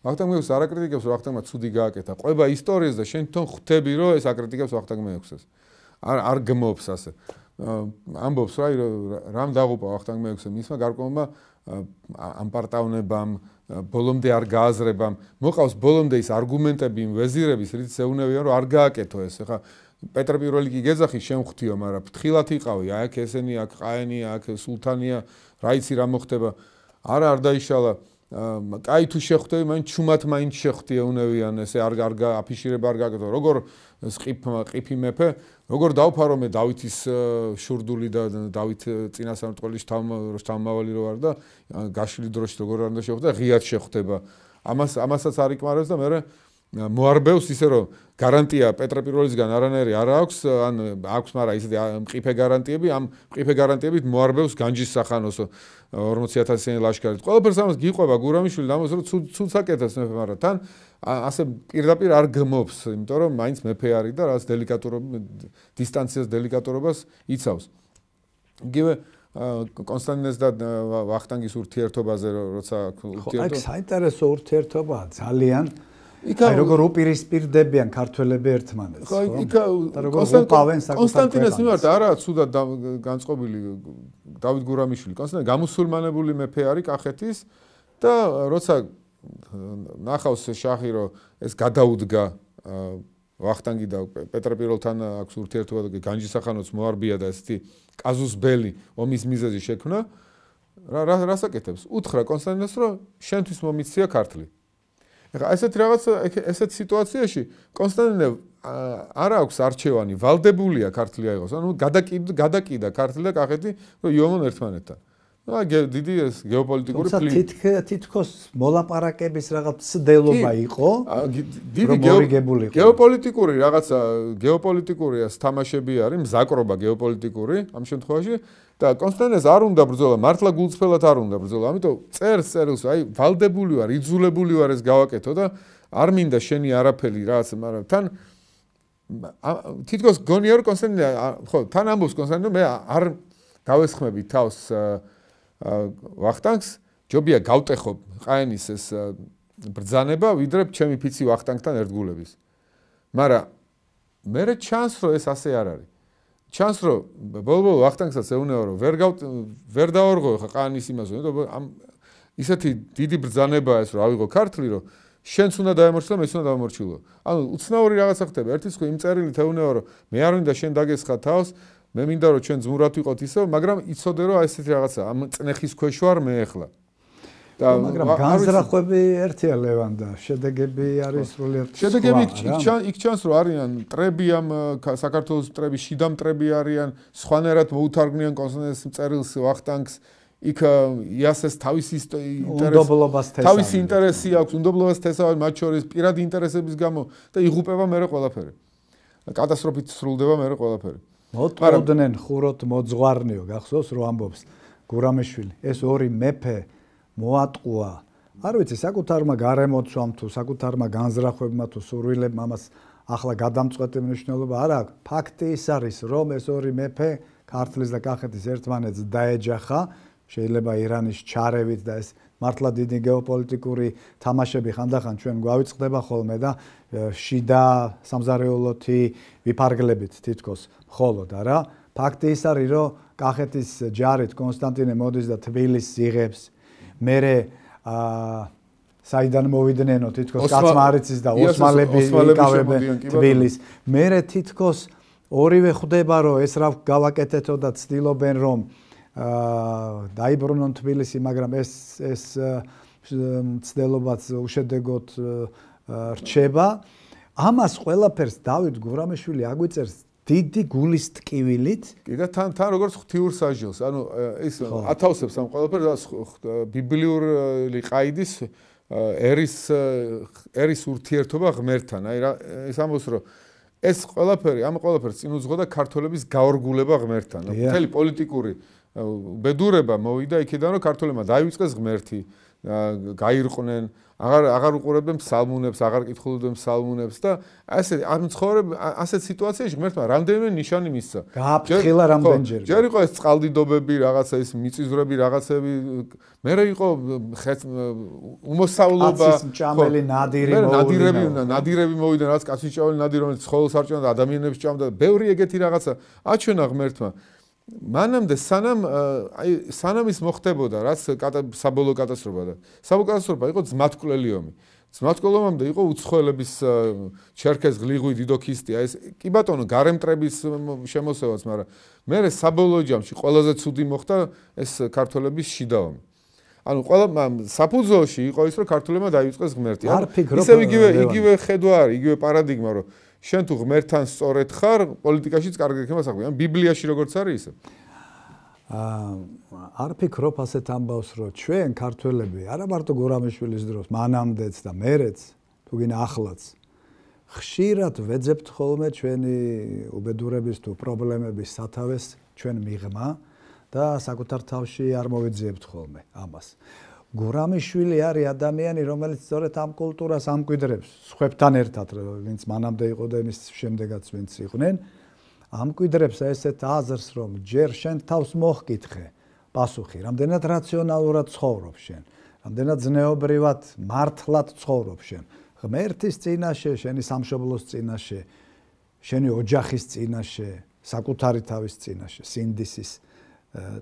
ვახტანგ მეექვსეს არაკრიტიკებს, რომ ვახტანგმა ცუდი გააკეთა. ყובה ისტორიას და შენ თვითონ ხვდები, რომ ეს აკრიტიკებს ვახტანგ მეექვსეს. არ არ გმობს ასე. ამბობს რა რამ დაღუპა ვახტანგ მეექვსე მისმა გარკვეულმა ამ პარტავნებამ ბოლომდე არ გააზრებამ მოყავს ბოლომდე ის არგუმენტები იმ ვეზირების რითიც ეუნევია რომ არ გააკეთო ეს ხა პეტრე პირველი კი გეძახი შემხთიო მაგრამ ფთხილად იყავი აქ ესენი აქ ყაენი აქ სულთანია რა იცი რა მოხდება არა არ დაიშალა კაი თუ შეხვდები, მაინც ჩუმად მაინც შეხვდია უნევიან ესე არ არ აფიშირება არ გაკეთო. როგორ სყიფ ყიფი მეფე, როგორ დავფარო მე დავითის შურდული და დავით წინასამრტყელის თამ თამავალი რო არ და გაშლი დროში როგორ არ უნდა შეხვდა, ღიად შეხვდება. ამას ამასაც არიკმარებს და მე მოარბევს ისე რომ გარანტია პეტრე პირველისგან არანაირი არ აქვს ან აქვს მარა ისეთი მყიფე გარანტიები ამ მყიფე გარანტიებით მოარბევს განჯის სახანოს 40000-იანი ლაშქარით ყველაფერს ამას გიყვება გურამიშვილი ამას რომ ცუცაკეთებს მეფე მარა თან ასე პირდაპირ არ გმობს იმიტომ რომ მაინც მეფე არის და რაც დელიკატურობა დისტანციას დელიკატურობას იცავს იგივე კონსტანტინეს და ვახტანგის ურთიერთობაზე როცა ურთიერთობა ხო აი საინტერესო ურთიერთობა ძალიან აი როგორ უპირისპირდებიან ქართველები ერთმანეთს ხო იქ კონსტანტინოს კონსტანტინეს მიმართ არაა ცუდა განწყობილი დავით გურამიშვილი კონსტანტინე გამოსულმანებული მეფე არის კახეთის და როცა ნახავს შაჰი რომ ეს გადაუდგა ვახტანგი და პეტრე პირველთან აქვს ურთიერთობა და განჯისახანოც მოარბია და ესეთი კაზუს ბელი ომის მიზეზი შექმნა რა რა რასაკეთებს უთხრა კონსტანტინეს რომ შენთვის მომიწია ქართლი ეხა ესეთ რაღაც ესეთ სიტუაციაში კონსტანტინე არ აქვს არჩევანი, ვალდებულია ქართლია იყოს. ანუ გადაკიდა გადაკიდა ქართლი და კახეთი იომონ ერთმანეთთან. აი დიდი ეს გეოპოლიტიკური ფლი. თითქოს თითქოს მოლაპარაკების რაღაც ძდელობა იყო. დიდი გეოპოლიტიკური გეოპოლიტიკური რაღაცა გეოპოლიტიკურია, თამაშები არის, მზაკრობა გეოპოლიტიკური ამ შემთხვევაში და კონსტანტინეს არ უნდა ბრძოლა, მართლა გულწრფელად არ უნდა ბრძოლა, ამიტომ წერს წერს, აი ვალდებული ვარ, იძულებული ვარ ეს გავაკეთო და არ მინდა შენი არაფერი რაც, მაგრამ თან თითქოს გონია რომ კონსტანტინე ხო, თან ამბობს კონსტანტინე მე არ დავესხმები თავს ვახტანგს, ჯობია გავტეხო ყაენის ეს ბრძანება, ვიდრე ჩემი ფიცი ვახტანგთან ერთგულების. მაგრამ მე რე ჩანს რომ ეს ასე არ არის. ჩანს რომ ბოლბო ვახტანგსაც ეუნება რომ ვერ ვერ დაორღო ხა ყანის იმას უნდა ამ ისეთი დიდი ბრძანებაა ეს რომ ავიღო ქართლი რომ შენც უნდა დაემორჩილო მეც უნდა დაემორჩილო ანუ უცნაური რაღაცა ხდება ერთის ხო იმ წერილი თეუნება რომ მე არ უნდა შენ დაგესხა თავს მე მინდა რომ ჩვენ ზმურად ვიყოთ ისე მაგრამ იცოდე რომ აი ესეთი რაღაცა ამ წნეხის ქვეშ ვარ მე ახლა და მაგრამ განზრახვები ერთია ლევანდა შედეგები არის სრულიად შედეგები იქ ჩანს რომ არიან ტრები ამ საქართველოს ტრები შიდა ტრები არიან სხვანაირად მოუთარგმნიან კონსტანტინეს წერილს ვახტანგს იქ იასეს თავის ინტერესი თავის ინტერესი აქვს უნდობლობას თესავენ მათ შორის პირად ინტერესების გამო და იღუპება მეორე ყველაფერი კატასტროფით სრულდება მეორე ყველაფერი მოტოდნენ ხუროთ მოძღარნიო გახსოვს რო ამბობს გურამეშვილი ეს ორი მეფე მოატყუა. არ ვიცი საკუთარმა გარემოცვამ თუ საკუთარმა განზრახვებმა თუ სურვილებმა მას ახლა გადამწყვეტი მნიშვნელობა არ აქვს. ფაქტი ის არის, რომ ეს ორი მეფე ქართლის და კახეთის ერთმანეთს დაეჯახა, შეიძლება ირანის ჩარევით და ეს მართლა დიდი გეოპოლიტიკური თამაშები ხანდახან ჩვენ გვავიწყდება ხოლმე და შიდა სამზარეულოთი ვიფარგლებით თითქოს მხოლოდ არა ფაქტი ის არის რომ კახეთის ჯარით კონსტანტინე მოდის და თბილისს იღებს მე აა საიდან მოვიდნენო თითქოს კაცმა არ იცის და ოსმალები იკავებენ თბილის. მე თითქოს ორივე ხვდება რომ ეს რა გავაკეთეთო და ცდილობენ რომ აა დაიბრუნონ თბილისი, მაგრამ ეს ეს ცდილობაც უშედეგოდ რჩება. ამას ყველაფერს დავით გურამიშვილი აგვიწერს დიდი გულის ტკივილით და თან თან როგორც ღთიურ საჟილს ანუ ეს ათავსებს ამ ყველაფერს და ბიბლიური ყაიდის ერის ერის ურთიერთობა ღმერთთან აი რა ეს ამბობს რომ ეს ყველაფერი ამ ყველაფერს წინ უძღოდა ქართოლების გაორგულება ღმერთთან მთელი პოლიტიკური ბედურება მოვიდა იქიდან რომ ქართოლებმა დაივიწყეს ღმერთი გაირყვნენ აღარ აღარ უყურებენ სალმუნებს აღარ კითხულობენ სალმუნებს და ასე ამ ცხოვრებ ასეთ სიტუაციაში ღმერთმა რამდენიმე ნიშანი მისცა გააფრთხილა რამდენჯერ ჯერ იყო ეს წყალდიდობები რაღაცა ის მიწიზრები რაღაცები მე რე იყო უმოსავლობა ხომელი ნადირი მოვიდა ნადირები ნადირები მოვიდა რაც კაცის ჭავლი ნადირი რომელიც ცხოველს არჩენდა ადამიანებს ჭამდა ბევრი ეგეთი რაღაცა აჩვენა ღმერთმა მანამდე სანამ აი სანამ ის მოხდებოდა რაც საბოლოო კატასტროფა და საბოლოო კატასტროფა იყო ძმათკვლელიომი ძმათკვლელომამდე იყო უცხოელების ჩერქეს გლიღვი დიდოქისტი აი ეს კი ბატონო გარემტრების შემოსევაც მაგრამ მე რე საბოლოო ჯამში ყველაზე ცუდი მოხდა ეს ქართველების შიდაო ანუ ყველა საფუძოში იყო ის რომ ქართულებმა დაიწყეს ღმერთი ისე იგივე იგივე ხედვა არის იგივე პარადიგმა რომ შენ თუ ღმერთთან სწორედ ხარ, პოლიტიკაშიც კარგი იქნება საქმე. ან ბიბლიაში როგორც არის ისე. აა არ ფიქრობ ასეთ ამბავს, რომ ჩვენ ქართველები არა მარტო გორამეშვილის დროს, მანამდეც და მერეც, თუ გინდა ახლაც ხშირად ვეძებთ ხოლმე ჩვენი უბედურების თუ პრობლემების სათავეს ჩვენ მიღმა და საკუთარ თავში არ მოვიძიებთ ხოლმე ამას. გურამიშვილი არის ადამიანი, რომელიც სწორედ ამ კულტურას ამკვიდრებს, სხვებთან ერთად, ვინც მანამდე იყო და იმის შემდეგაც ვინც იყვნენ, ამკვიდრებს ესეთ აზრს, რომ ჯერ შენ თავს მოხკითხე, პასუხი, რამდენად რაციონალურად ცხოვრობ შენ, რამდენად ზნეობრივად მართლად ცხოვრობ შენ, ღმერთის წინაშე, შენი სამშობლოს წინაშე, შენი ოჯახის წინაშე, საკუთარი თავის წინაშე, სინდისის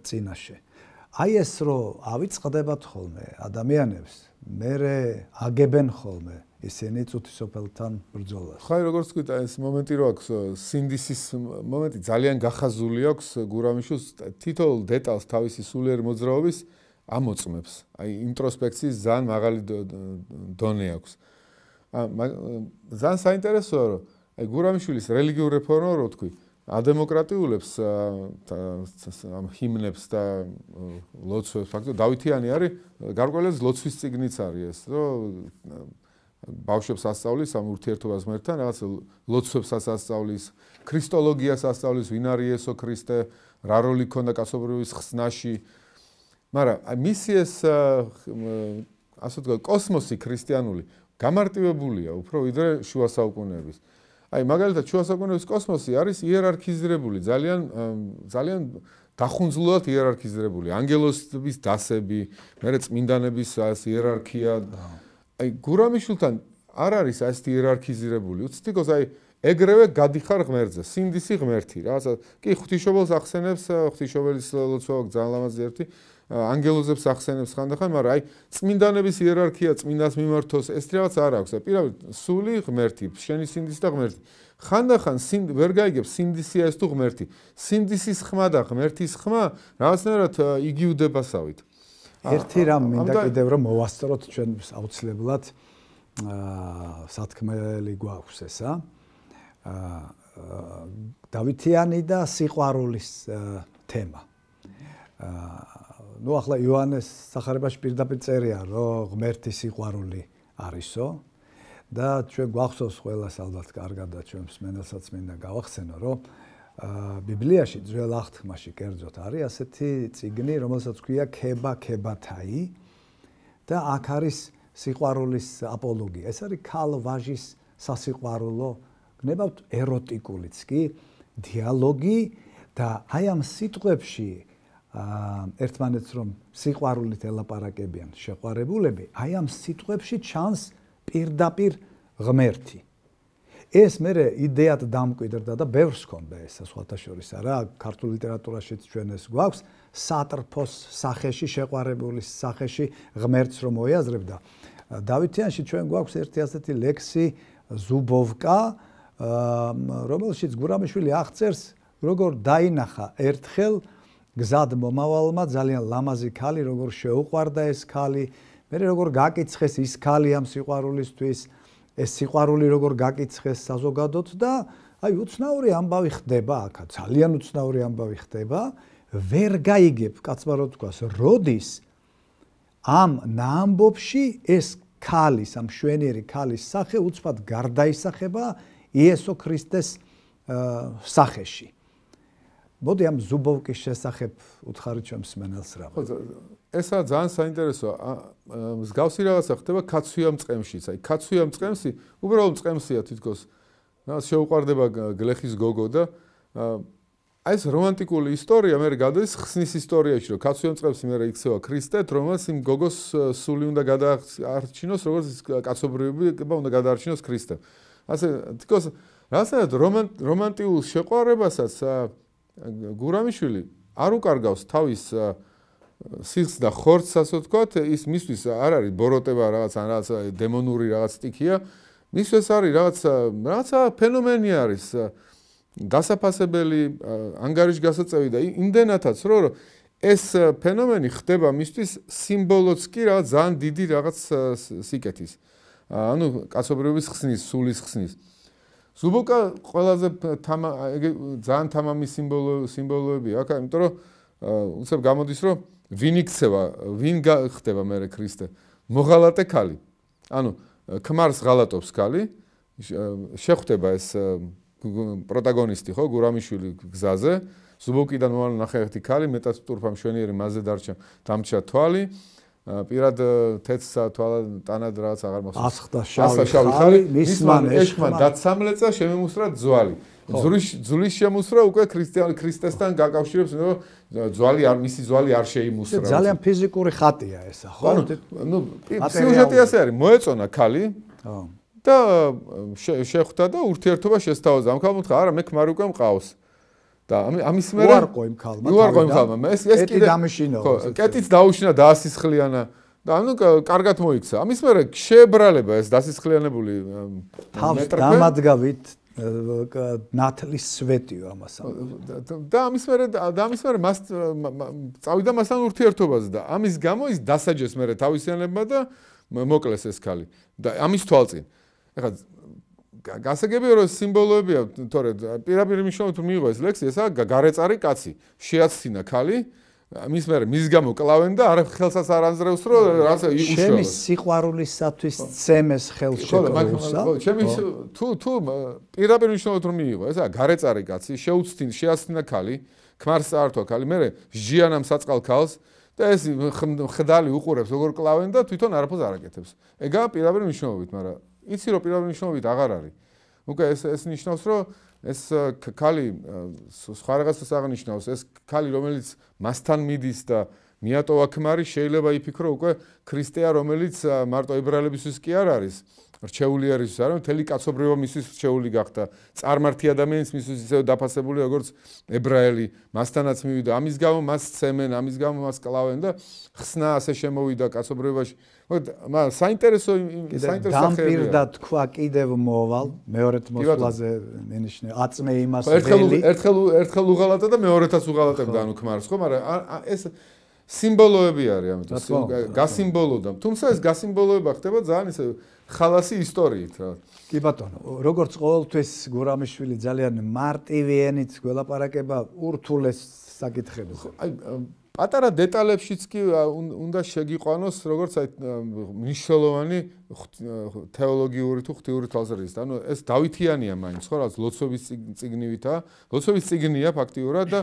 წინაშე. აი ეს რო ავიწყდებათ ხოლმე ადამიანებს, მე აგებენ ხოლმე ესენი წუთისოფელთან ბრძოლას. ხაი როგორც გვიტა ეს მომენტი რო აქვს სინდისის მომენტი ძალიან გახაზული აქვს გურამიშოს თითოეულ დეტალს თავისი სულიერ მოძრაობის ამოწმებს. აი ინტროსპექციის ძალიან მაღალი დონე აქვს. ა ზან საინტერესოა რომ აი გურამიშვილის რელიგიურ რეფორმა რო თქვი, ადემოკრატიულებს ამ ჰიმნებს და ლოცვებს ფაქტო დავითიანი არის გარკვეულად ლოცვის ციგნიც არის ეს რომ ბავშვებს ასწავლის ამ ურთიერთობას მერთან რაღაც ლოცვებს ასწავლის ქრისტოლოგიას ასწავლის ვინ არის ესო ქრისტე რა როლი ქონდა კაცობრიობის ხსნაში მაგრამ მისი ეს ასე თქვა კოსმოსი ქრისტიანული გამარტივებულია უფრო ვიდრე შუა საუკუნეების აი მაგალითად შუა საუკუნეების კოსმოსი არის იერარქიზირებული ძალიან ძალიან დახუნძლულად იერარქიზირებული ანგელოსების დასები მეორე წმინდანების იერარქია აი გურამიშვილთან არ არის ეს იერარქიზირებული უცდიკოს აი ეგრევე გადიხარ ღმერთზე სინდისი ღმერთი რა ასე კი ღვთიშობელს ახსენებს ღვთიშობელის ლოცვა გძალამაზი ერთი ანგელოზებს ახსენებს ხანდახან, მაგრამ აი წმინდანების იერარქია წმინდას მიმართოს ეს რაღაც არ აქვს. აი პირავი სული ღმერთი, შენი სინდისი და ღმერთი. ხანდახან სინ ვერ გაიგებს სინდისია ეს თუ ღმერთი. სინდისის ხმა და ღმერთის ხმა რაღაცნაირად იგივდებასავით. ერთი რამ მინდა კიდევ რომ მოასწროთ ჩვენ აუცილებლად აა სათქმელი გვაქვს ესა. აა დავითიანი და სიყვარულის თემა. აა ნუ ახლა იოანეს სახარებაში პირდაპირ წერია, რომ ღმერთი სიყვარული არისო. და ჩვენ გვახსოვს ყოველას ალბათ კარგად და ჩვენს მენელსაც მინდა გავახსენო, რომ აა ბიბლიაში ძველ აღთქმაში კერძოდ არის ასეთი ციგნი, რომელსაც ქვია ქება ქებათაი და აქ არის სიყვარულის აპოლოგი. ეს არის ქალვაჟის სასიყვარულო, ნებავთ ეროტიკულიც კი, დიალოგი და აი ამ სიტყვებში ერთმანეთს რომ სიყვარულით ელაპარაკებიან შეყვარებულები, აი ამ სიტყვებში ჩანს პირდაპირ ღმერთი. ეს მე იდეად დამკვიდრდა და ბევრს ხონდა ესა სხვათაშორის არა ქართულ ლიტერატურაშიც ჩვენ ეს გვაქვს სატრფოს სახეში შეყვარებულის სახეში ღმერთს რომ მოიაზრებდა დავითიანში ჩვენ გვაქვს ერთი ასეთი ლექსი ზუბოვკა რომელშიც გურამიშვილი აღწერს როგორ დაინახა ერთხელ გზად მომავალმა ძალიან ლამაზი ხალი როგორ შეუყვარდა ეს ხალი მე როგორ გაკიცხეს ის ხალი ამ სიყვარულისთვის ეს სიყვარული როგორ გაკიცხეს საზოგადოთ და აი უცნაური ამბავი ხდება აქა ძალიან უცნაური ამბავი ხდება ვერ გაიგებ კაცმა რო თქვას როდის ამ ნამბობში ეს ხალის ამ შვენიერი ხალის სახე უცბად გარდაისახება იესო ქრისტეს სახეში მოდი ამ ზუბოვკის შესახებ უთხარი ჩემს მენელს რა. ხო ესაა ძალიან საინტერესო. მსგავსი რაღაცა ხდება კაცუია მწყემშიც. აი კაცუია მწყემსი, უბრალოდ მწყემსია თითქოს. რა შეუყარდება გლეხის გოგო და აი ეს რომანტიკული ისტორია მე გადადის ხსნის ისტორიაში, რომ კაცუია მწყემსი მე იქცევა ქრისტეთ, რომელსაც იმ გოგოს სული უნდა გადაარჩინოს, როგორც ის კაცობრიობა უნდა გადაარჩინოს ქრისტემ. ასე თითქოს რასაც რომანტიულ შეყვარებასაც აა გურამიშვილი არ უკარგავს თავის სიხს და ხორცს ასე ვთქვათ, ის მისთვის არ არის ბოროტება რაღაც ან რაღაც დემონური რაღაც სტიქია. მისთვის არის რაღაც რაღაცა ფენომენი არის. გასაფასებელი ანგარიშ გასაწევი და იმდენათაც რომ ეს ფენომენი ხდება მისთვის სიმბოლოც კი რაღაც ძალიან დიდი რაღაც სიკეთის. ანუ კაცობრიობის ხსნის, სულის ხსნის. აა ზუბუკა ყველაზე თამა ეგე ძალიან თამამი სიმბოლო სიმბოლოები აქა იმიტომ რომ უცებ გამოდის რომ ვინ იქცევა ვინ ხდება მერე ქრისტე მოღალატე ხალი ანუ ქმარს ღალატობს ხალი შეხვდება ეს პროტაგონისტი ხო გურამიშვილი გზაზე ზუბუკიდან მოვალ ნახე ერთი ხალი მეტად სტურფამშვენიერი მასზე დარჩა დამჭა თვალი პირად თეთს თვალად ტანად რაღაც აღარ მოსულს. ასხდა შავი ხარი, მისმანე ეშმა დაცამლეცა შემემუსრა ძვალი. ზურის ზურის შემუსრა უკვე ქრისტიან ქრისტესთან გაკავშირებს, ნუ ძვალი არ მისი ძვალი არ შეიმუსრა. ძალიან ფიზიკური ხატია ესა, ხო? ანუ ნუ სიუჟეტი ასე არის, მოეწონა ქალი. ხო. და შეხვდა და ურთიერთობა შესთავაზა. ამ ქალმოთხა, არა, მე ქმარი უკვე მყავს. აჰა. და ამის მერე უარყო იმ ქალმა უარყო იმ ქალმა ეს ეს კიდე დამეშინო კეტიც დაუშინა დაასისხლიანა და ანუ კარგად მოიქცა ამის მერე შეებრალება ეს დაასისხლიანებული მეტრ გამადგავით ნათლის სვეტიო ამას და ამის მერე და ამის მერე მას წავიდა მასთან ურთიერთობაზე და ამის გამო ის დასაჯეს მერე თავისიანებმა და მოკლეს ეს ქალი და ამის თვალწინ ეხლა გასაგებია რომ სიმბოლოებია თორე პირაპირ მიშოვთ მიიღო ეს ლექსი ესა გარეწარი კაცი შეაცინა ქალი მის მერე მის გამო კლავენ და არ ხელსაც არ ანძრევს რომ რას იუშოვს ჩემი სიყვარულისათვის ცემეს ხელს შეკრულსა ხო ჩემი თუ თუ პირაპირ მიშოვთ მიიღო ესა გარეწარი კაცი შეუცთინ შეაცინა ქალი ქმარს წაართვა ქალი მერე ჟიანამ საწყალ ქალს და ეს ხდალი უყურებს როგორ კლავენ და თვითონ არაფერს არაკეთებს ეგა პირაპირ მიშოვით მაგრამ იცი რომ პირველ რიგში აღარ არის. უკვე ეს ეს ნიშნავს რომ ეს ქალი სხვა რაღაცას აღნიშნავს, ეს ქალი რომელიც მასთან მიდის და მიატოვა ქმარი შეიძლება იფიქრო უკვე ქრისტეა რომელიც მარტო ებრალებისთვის კი არ არის. რჩეული არის ის არის მთელი კაცობრიობა მისის რჩეული გახდა წარმართი ადამიანის მისის ისევ დაფასებული როგორც ებრაელი მასთანაც მივიდა ამის გამო მას ცემენ ამის გამო მას კლავენ და ხსნა ასე შემოვიდა კაცობრიობაში მოკლედ მაგრამ საინტერესო საინტერესო ხერხი დამპირდა თქვა კიდევ მოვალ მეორეთ მოსვლაზე მენიშნე აწმე იმას ველი ერთხელ ერთხელ ერთხელ უღალატა და მეორეთაც უღალატებდა ანუ ქმარს ხო მაგრამ ეს სიმბოლოები არის ამიტომ გასიმბოლოდა თუმცა ეს გასიმბოლოება ხდება ძალიან ისე ხალასი ისტორიით რა. კი ბატონო, როგორც ყოველთვის გურამიშვილი ძალიან მარტივი ენით გველაპარაკება ურთულეს საკითხებს. აი პატარა დეტალებშიც კი უნდა შეგიყვანოს როგორც აი მნიშვნელოვანი თეოლოგიური თუ ღთიური თვალსაზრისით. ანუ ეს დავითიანია მაინც ხო რაც ლოცვების ციგნივითა, ლოცვების ციგნია ფაქტიურად და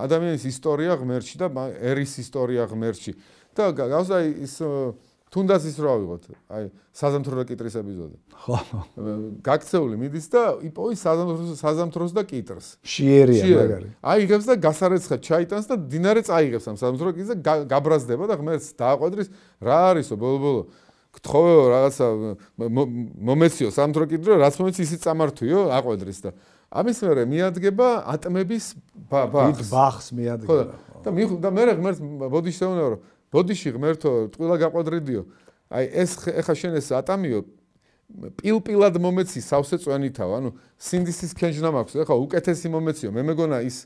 ადამიანის ისტორია ღმერთში და ერის ისტორია ღმერთში. და გავს აი ის თუნდაც ის რა ვიღოთ, აი საზამთრო და კიტრის ეპიზოდი. ხო. გაქცეული მიდის და იპოვის საზამთროს საზამთროს და კიტრს. შიერია მაგარი. აი იღებს და გასარეცხა ჩაიტანს და დინარე წაიღებს ამ საზამთრო კიტრს და გაბრაზდება და ღმერთს დააყვედრის რა არისო ბოლბოლო. გთხოვეო რაღაცა მომეციო საზამთრო კიტრო, რაც მომეცი ისე წამართვიო აყვედრის და ამის მერე მიადგება ატმების ბახს. დიდ ბახს მიადგება. ხო და მე და მე ღმერთს ბოდიშს ეუბნება რომ ბოდიში ღმერთო, ტყილა გაყვადრიდიო. აი ეს ეხა შენ ეს ატამიო პილპილად მომეცი სავსე წვენითაო, ანუ სინდისის ქენჯნა მაქვს, ეხა უკეთესი მომეციო, მე მეგონა ის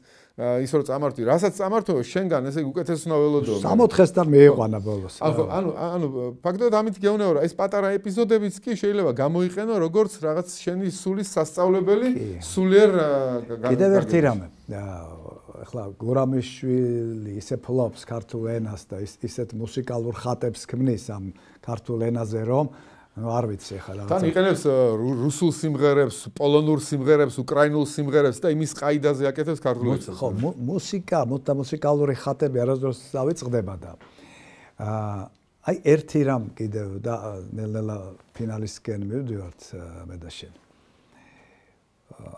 ის რომ წამართვი, რასაც წამართვიო, შენგან ესე უკეთესნა ველოდო. 64-ს და მეეყანა ბოლოს. ახო, ანუ ანუ ფაქტობრივად ამით გეუნეორა, ეს პატარა ეპიზოდებიც კი შეიძლება გამოიყენო როგორც რაღაც შენი სულის სასწავლებელი, სულიერ კიდევ ერთი რამე. ახლა გურამიშვილი ისე ფლობს ქართულ ენას და ის ისეთ მუსიკალურ ხატებს ქმნის ამ ქართულ ენაზე რომ ну არ ვიცი ახლა რა თან იყენებს რუსულ სიმღერებს, პოლონურ სიმღერებს, უკრაინულ სიმღერებს და იმის ყაიდაზე აკეთებს ქართულ ენაზე. ხო, მუსიკა, მოთა მუსიკალური ხატები არასდროს დავიწყდება და აა აი ერთი რამ კიდევ და ნელ-ნელა ფინალისკენ მივდივართ მე და შენ. აა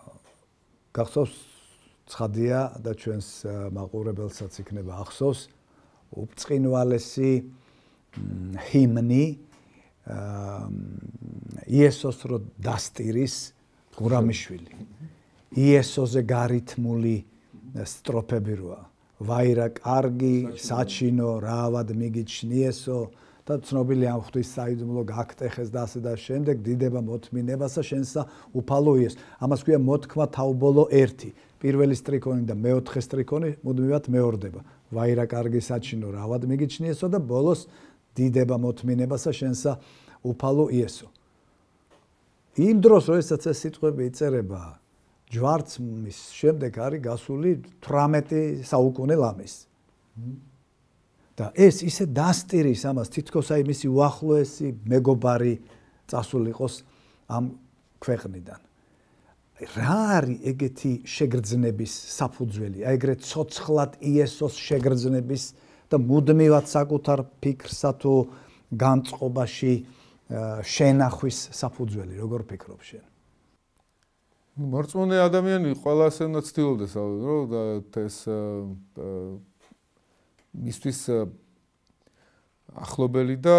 გახსოვს ცხადია და ჩვენს მაყურებელსაც იქნება ახსოვს უბწინვალესი ჰიმნი იესოს რო დასტირის გურამიშვილი იესოზე გარითმული სტროფები როა ვაირა კარგი საჩინო რავად მიგიჩნიესო და ცნობილი ამ ხვთვის საიძულო გაქტეხეს და ასე და შემდეგ დიდება მოთმინებასა შენსა უფალოიეს ამას ქვია მოთქმა თაუბოლო 1 პირველი სტრიქონი და მეოთხე სტრიქონი მუდმივად მეორდება. ვაირა კარგი საჩინო რავად მიგიჩნიესო და ბოლოს დიდება მოთმინებასა შენსა უფალო იესო. იმ დროს როდესაც ეს სიტყვები იწერება ჯვარცმის შემდეგ არის გასული 18 საუკუნე ლამის. და ეს ისე და スティ რის ამას თითქოს აი მისი უახლოესი მეგობარი წასულიყოს ამ ქვეყნიდან. რა არის ეგეთი შეგრძნების საფუძველი? აი ეგრე ცოცხლად იესოს შეგრძნების და მუდმივად საკუთარ ფიქრსა თუ განწყობაში შენახვის საფუძველი, როგორ ფიქრობ შენ? მორწმუნე ადამიანი ყოველას უნდა ცდილობდეს, რომ ეს მისთვის ახლობელი და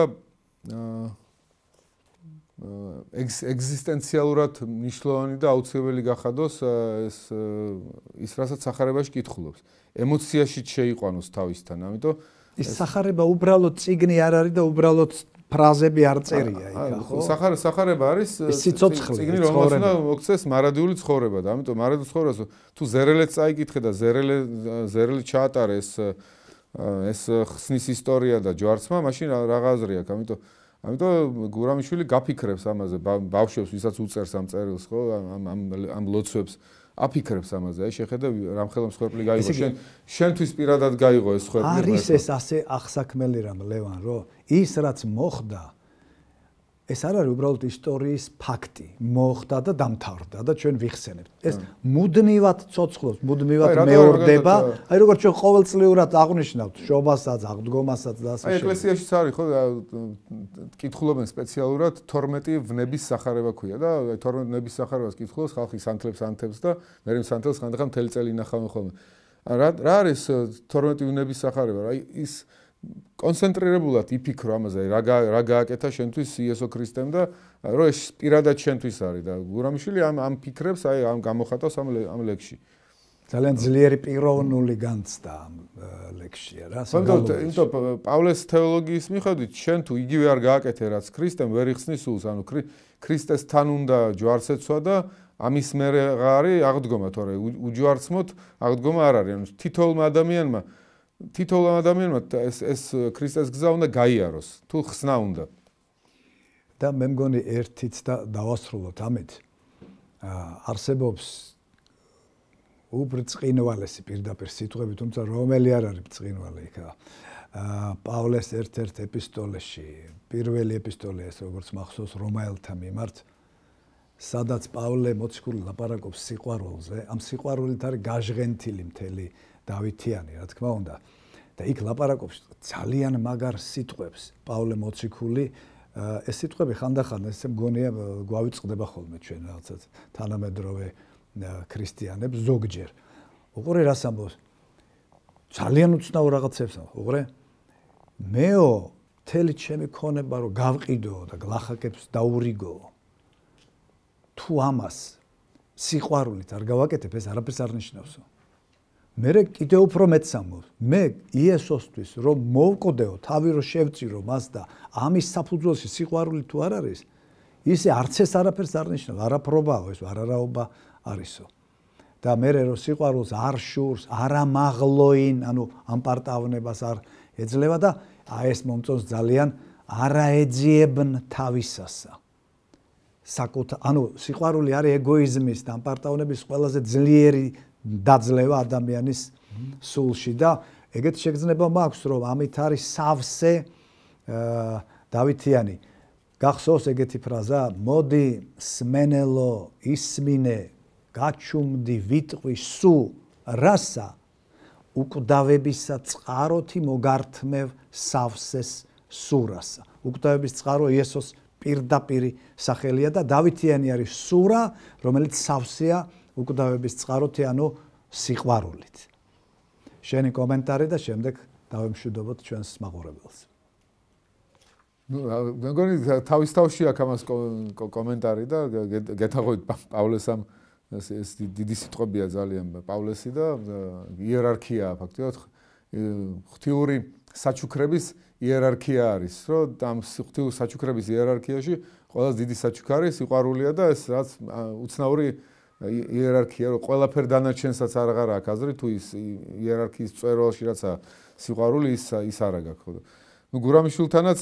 ეგზისტენციალურად მნიშვნელოვანი და აუცილებელი გახადოს ეს ის რასაც сахарებაში კითხულობს. ემოციაში შეიყვანოს თავისთან, ამიტომ ეს сахарება უბრალოდ ციგნი არ არის და უბრალოდ ფრაზები არ წერია იქ ხო? сахар сахарება არის ციგნი რომელსაც უნდა მოქცეს მარადიული ცხოვრება და ამიტომ მარადიული ცხოვრება თუ ზერელეთს წაიკითხე და ზერელე ზერელი ჩაატარეს ეს ხსნის ისტორია და ჯვარცმა, მაშინ რა აზრი აქვს? ამიტომ ამიტომ გურამიშვილი გაფიქრებს ამაზე ბავშვებს ვისაც უწერს ამ წერილს ხო ამ ამ ამ ლოცვებს აფიქრებს ამაზე აი შეხედე რამხელამ სხვერპლი გაიღო შენ შენთვის პირადად გაიღო ეს სხვერპლი არის ეს ასე ახსაკმელი რამ ლევან რო ის რაც მოხდა ეს არ არის უბრალოდ ისტორიის ფაქტი, მოხდა და დამთავრდა და ჩვენ ვიხსენებთ. ეს მუდმივად ცოცხლობს, მუდმივად მეორდება. აი როგორც ჩვენ ყოველწლიურად აღნიშნავთ შობასაც, აღდგომასაც და ასე შემდეგ. აი ეკლესიაშიც არის ხო, კითხულობენ სპეციალურად 12 ვნების სახარება ქვია და 12 ვნების სახარებას კითხულობს ხალხი სანთლებს ანთებს და მერე სანთელს ხანდახან მთელი წელი ნახავენ ხოლმე. რა რა არის 12 ვნების სახარება? აი ის კონცენტრირებულად იფიქრო ამაზე რა რა გააკეთა შენთვის იესო ქრისტემ და რომ ეს პირადად შენთვის არის და გურამიშვილი ამ ამ ფიქრებს აი ამ გამოხატავს ამ ამ ლექსში ძალიან ძლიერი პიროვნული განცდა ამ ლექსში რა სამაგალითად იმიტომ პავლეს თეოლოგიის მიხედვით შენ თუ იგივე არ გააკეთე რაც ქრისტემ ვერ იხსნის სულს ანუ ქრისტეს თან უნდა ჯვარცეცვა და ამის მერე არის აღდგომა თორე უჯვარცმოთ აღდგომა არ არის ანუ თითოეულ ადამიანმა თითოეულ ადამიანმა ეს ეს э, ქრისტეს გზა უნდა გაიაროს, თუ ხსნა უნდა. და მე მგონი ერთიც და დავასრულოთ ამით. აა არსებობს უბრწყინვალესი პირდაპირ სიტყვები, თუმცა რომელი არ არის ბრწყინვალე იქა. აა პავლეს ერთ-ერთ ეპისტოლეში, პირველი ეპისტოლეა, როგორც მახსოვს რომაელთა მიმართ, აა სადაც პავლე მოციქული ლაპარაკობს სიყვარულზე, ამ სიყვარულით არის გაჟღენთილი მთელი დავითიანი, რა თქმა უნდა. და იქ ლაპარაკობს ძალიან მაგარ სიტყვებს პავლე მოციქული ეს სიტყვები ხანდახან ესე მგონია გვავიწყდება ხოლმე ჩვენ რაღაცას თანამედროვე ქრისტიანებს ზოგჯერ. უყურე რას ამბობს? ძალიან უცნაურ რაღაცებს ამბობს. უყურე მეო თელი ჩემი ქონება რომ გავყიდო და გлахაკებს დაურიგო. თუ ამას სიყვარულით არ გავაკეთებ, ეს არაფერს არ ნიშნავსო. მე კიდე უფრო მეც ამბობ, მე იესოსთვის რომ მოვკოდეო, თავი რომ შევწირო მას და ამის საფუძველში სიყვარული თუ არ არის, ისე არც ეს არაფერს არ ნიშნავს, არაფრობაო ეს, არარაობა არისო. და მე რომ სიყვარულს არ შურს, არ ამაღლოინ, ანუ ამ პარტავნებას არ ეძლევა და აი ეს მომწონს ძალიან არაეძიებნ თავისასა. საკუთ ანუ სიყვარული არის ეგოიზმის დამპარტავნების ყველაზე ძლიერი დაძლევა ადამიანის სულში და ეგეთ შეგრძნება მაქვს რომ ამით არის სავსე დავითიანი გახსოვს ეგეთი ფრაზა მოდი სმენელო ისმინე გაჩუმდი ვიტყვი სუ რასა უკდავებისა წყაროთი მოგართმევ სავსეს სურას უკდავების წყარო იესოს პირდაპირი სახელია და დავითიანი არის სურა, რომელიც სავსეა უკვდავების წყაროთი, ანუ სიყვარულით. შენი კომენტარი და შემდეგ დავემშვიდობოთ ჩვენს მაყურებელს. ну, მე მგონი თავის თავში აქვს ამას კომენტარი და გეთაღოთ პავლეს ამ ეს დიდი სიტყვებია ძალიან პავლესი და იერარქიაა ფაქტიოდ ღთიური საჩუქრების იერარქია არის, რომ ამ ღვთილ საჩუქრების იერარქიაში ყველა დიდი საჩუქარი სიყვარულია და ეს რაც უცნაური იერარქია, რომ ყველაფერ დანარჩენსაც აღარ აქვს აზრი თუ ის იერარქიის წერვალში რაცა სიყვარული ის ის არ აგაქვს. ნუ გურამიშვილთანაც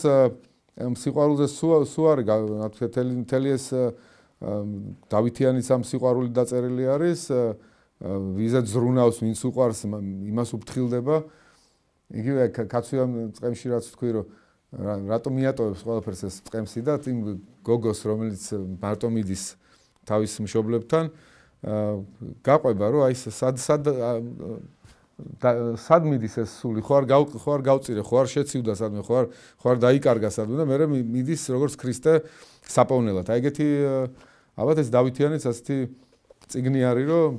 ამ სიყვარულზე სუ არის, რა თქმა უნდა, თელი ეს დავითიანიც ამ სიყვარული დაწერილი არის. ვიზა ზრუნავს, ვინც უყარს, იმას უფთხილდება. იგივე კაცუამ წემში რაც თქვი რომ რატომ მიატოვებს ყველაფერს ეს წემსი და იმ გოგოს რომელიც მარტო მიდის თავის მშობლებთან გაყვება რომ აი სად სად და სად მიდის ეს სული? ხო არ ხო არ გავწირე, ხო არ შეცივდა სადმე, ხო არ ხო არ დაიკარგა სადმე და მე მიდის როგორც ქრისტე საპოვნელად. აი ეგეთი ალბათ ეს დავითიანის ასეთი წიგნი არის, რომ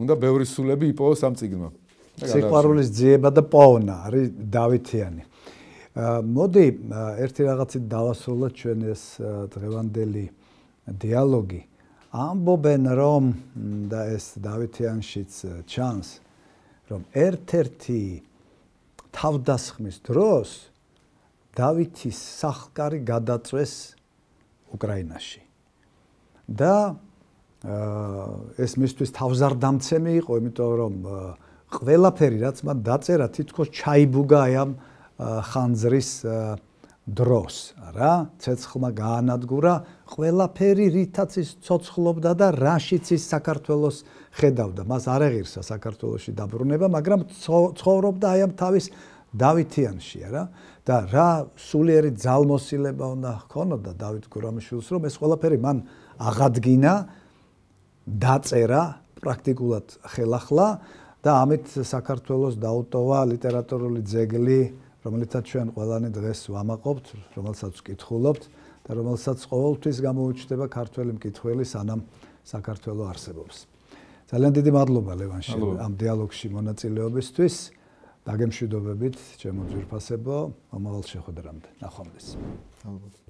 უნდა ბევრი სულები იპოვოს ამ წიგნმა. სიყვარულის ძიება და პოვნა არის დავითიანი. მოდი ერთი რაღაცით დავასრულოთ ჩვენ ეს დღევანდელი დიალოგი. ამბობენ რომ და ეს დავითიანშიც ჩანს რომ ერთ-ერთი თავდასხმის დროს დავითის სახლკარი გადაწეს უკრაინაში. და ეს მისთვის თავზარდამცემი იყო, იმიტომ რომ ყველაფერი რაც მან დაწერა თითქოს ჩაიბუგა აი ამ ხანძრის დროს რა ცეცხლმა გაანადგურა ყველაფერი რითაც ის ცოცხლობდა და რაშიც ის საქართველოს ხედავდა მას არ ეღირსა საქართველოსში დაბრუნება მაგრამ ცხოვრობდა აი ამ თავის დავითიანში რა და რა სულიერი ძალმოსილება უნდა ჰქონოდა დავით გურამიშვილს რომ ეს ყველაფერი მან აღადგინა დაწერა პრაქტიკულად ხელახლა და ამით საქართველოს დაუტოვა ლიტერატურული ძეგლი, რომელიცაც ჩვენ ყველანი დღეს ვამაყობთ, რომელსაც ვკითხულობთ და რომელსაც ყოველთვის გამოუჩნდება ქართველი მკითხველი სანამ საქართველო არსებობს. ძალიან დიდი მადლობა ლევანში ამ დიალოგში მონაწილეობისთვის. დაგემშვიდობებით ჩემო ძვირფასებო, მომავალ შეხვედრამდე. ნახვამდის. ალბათ.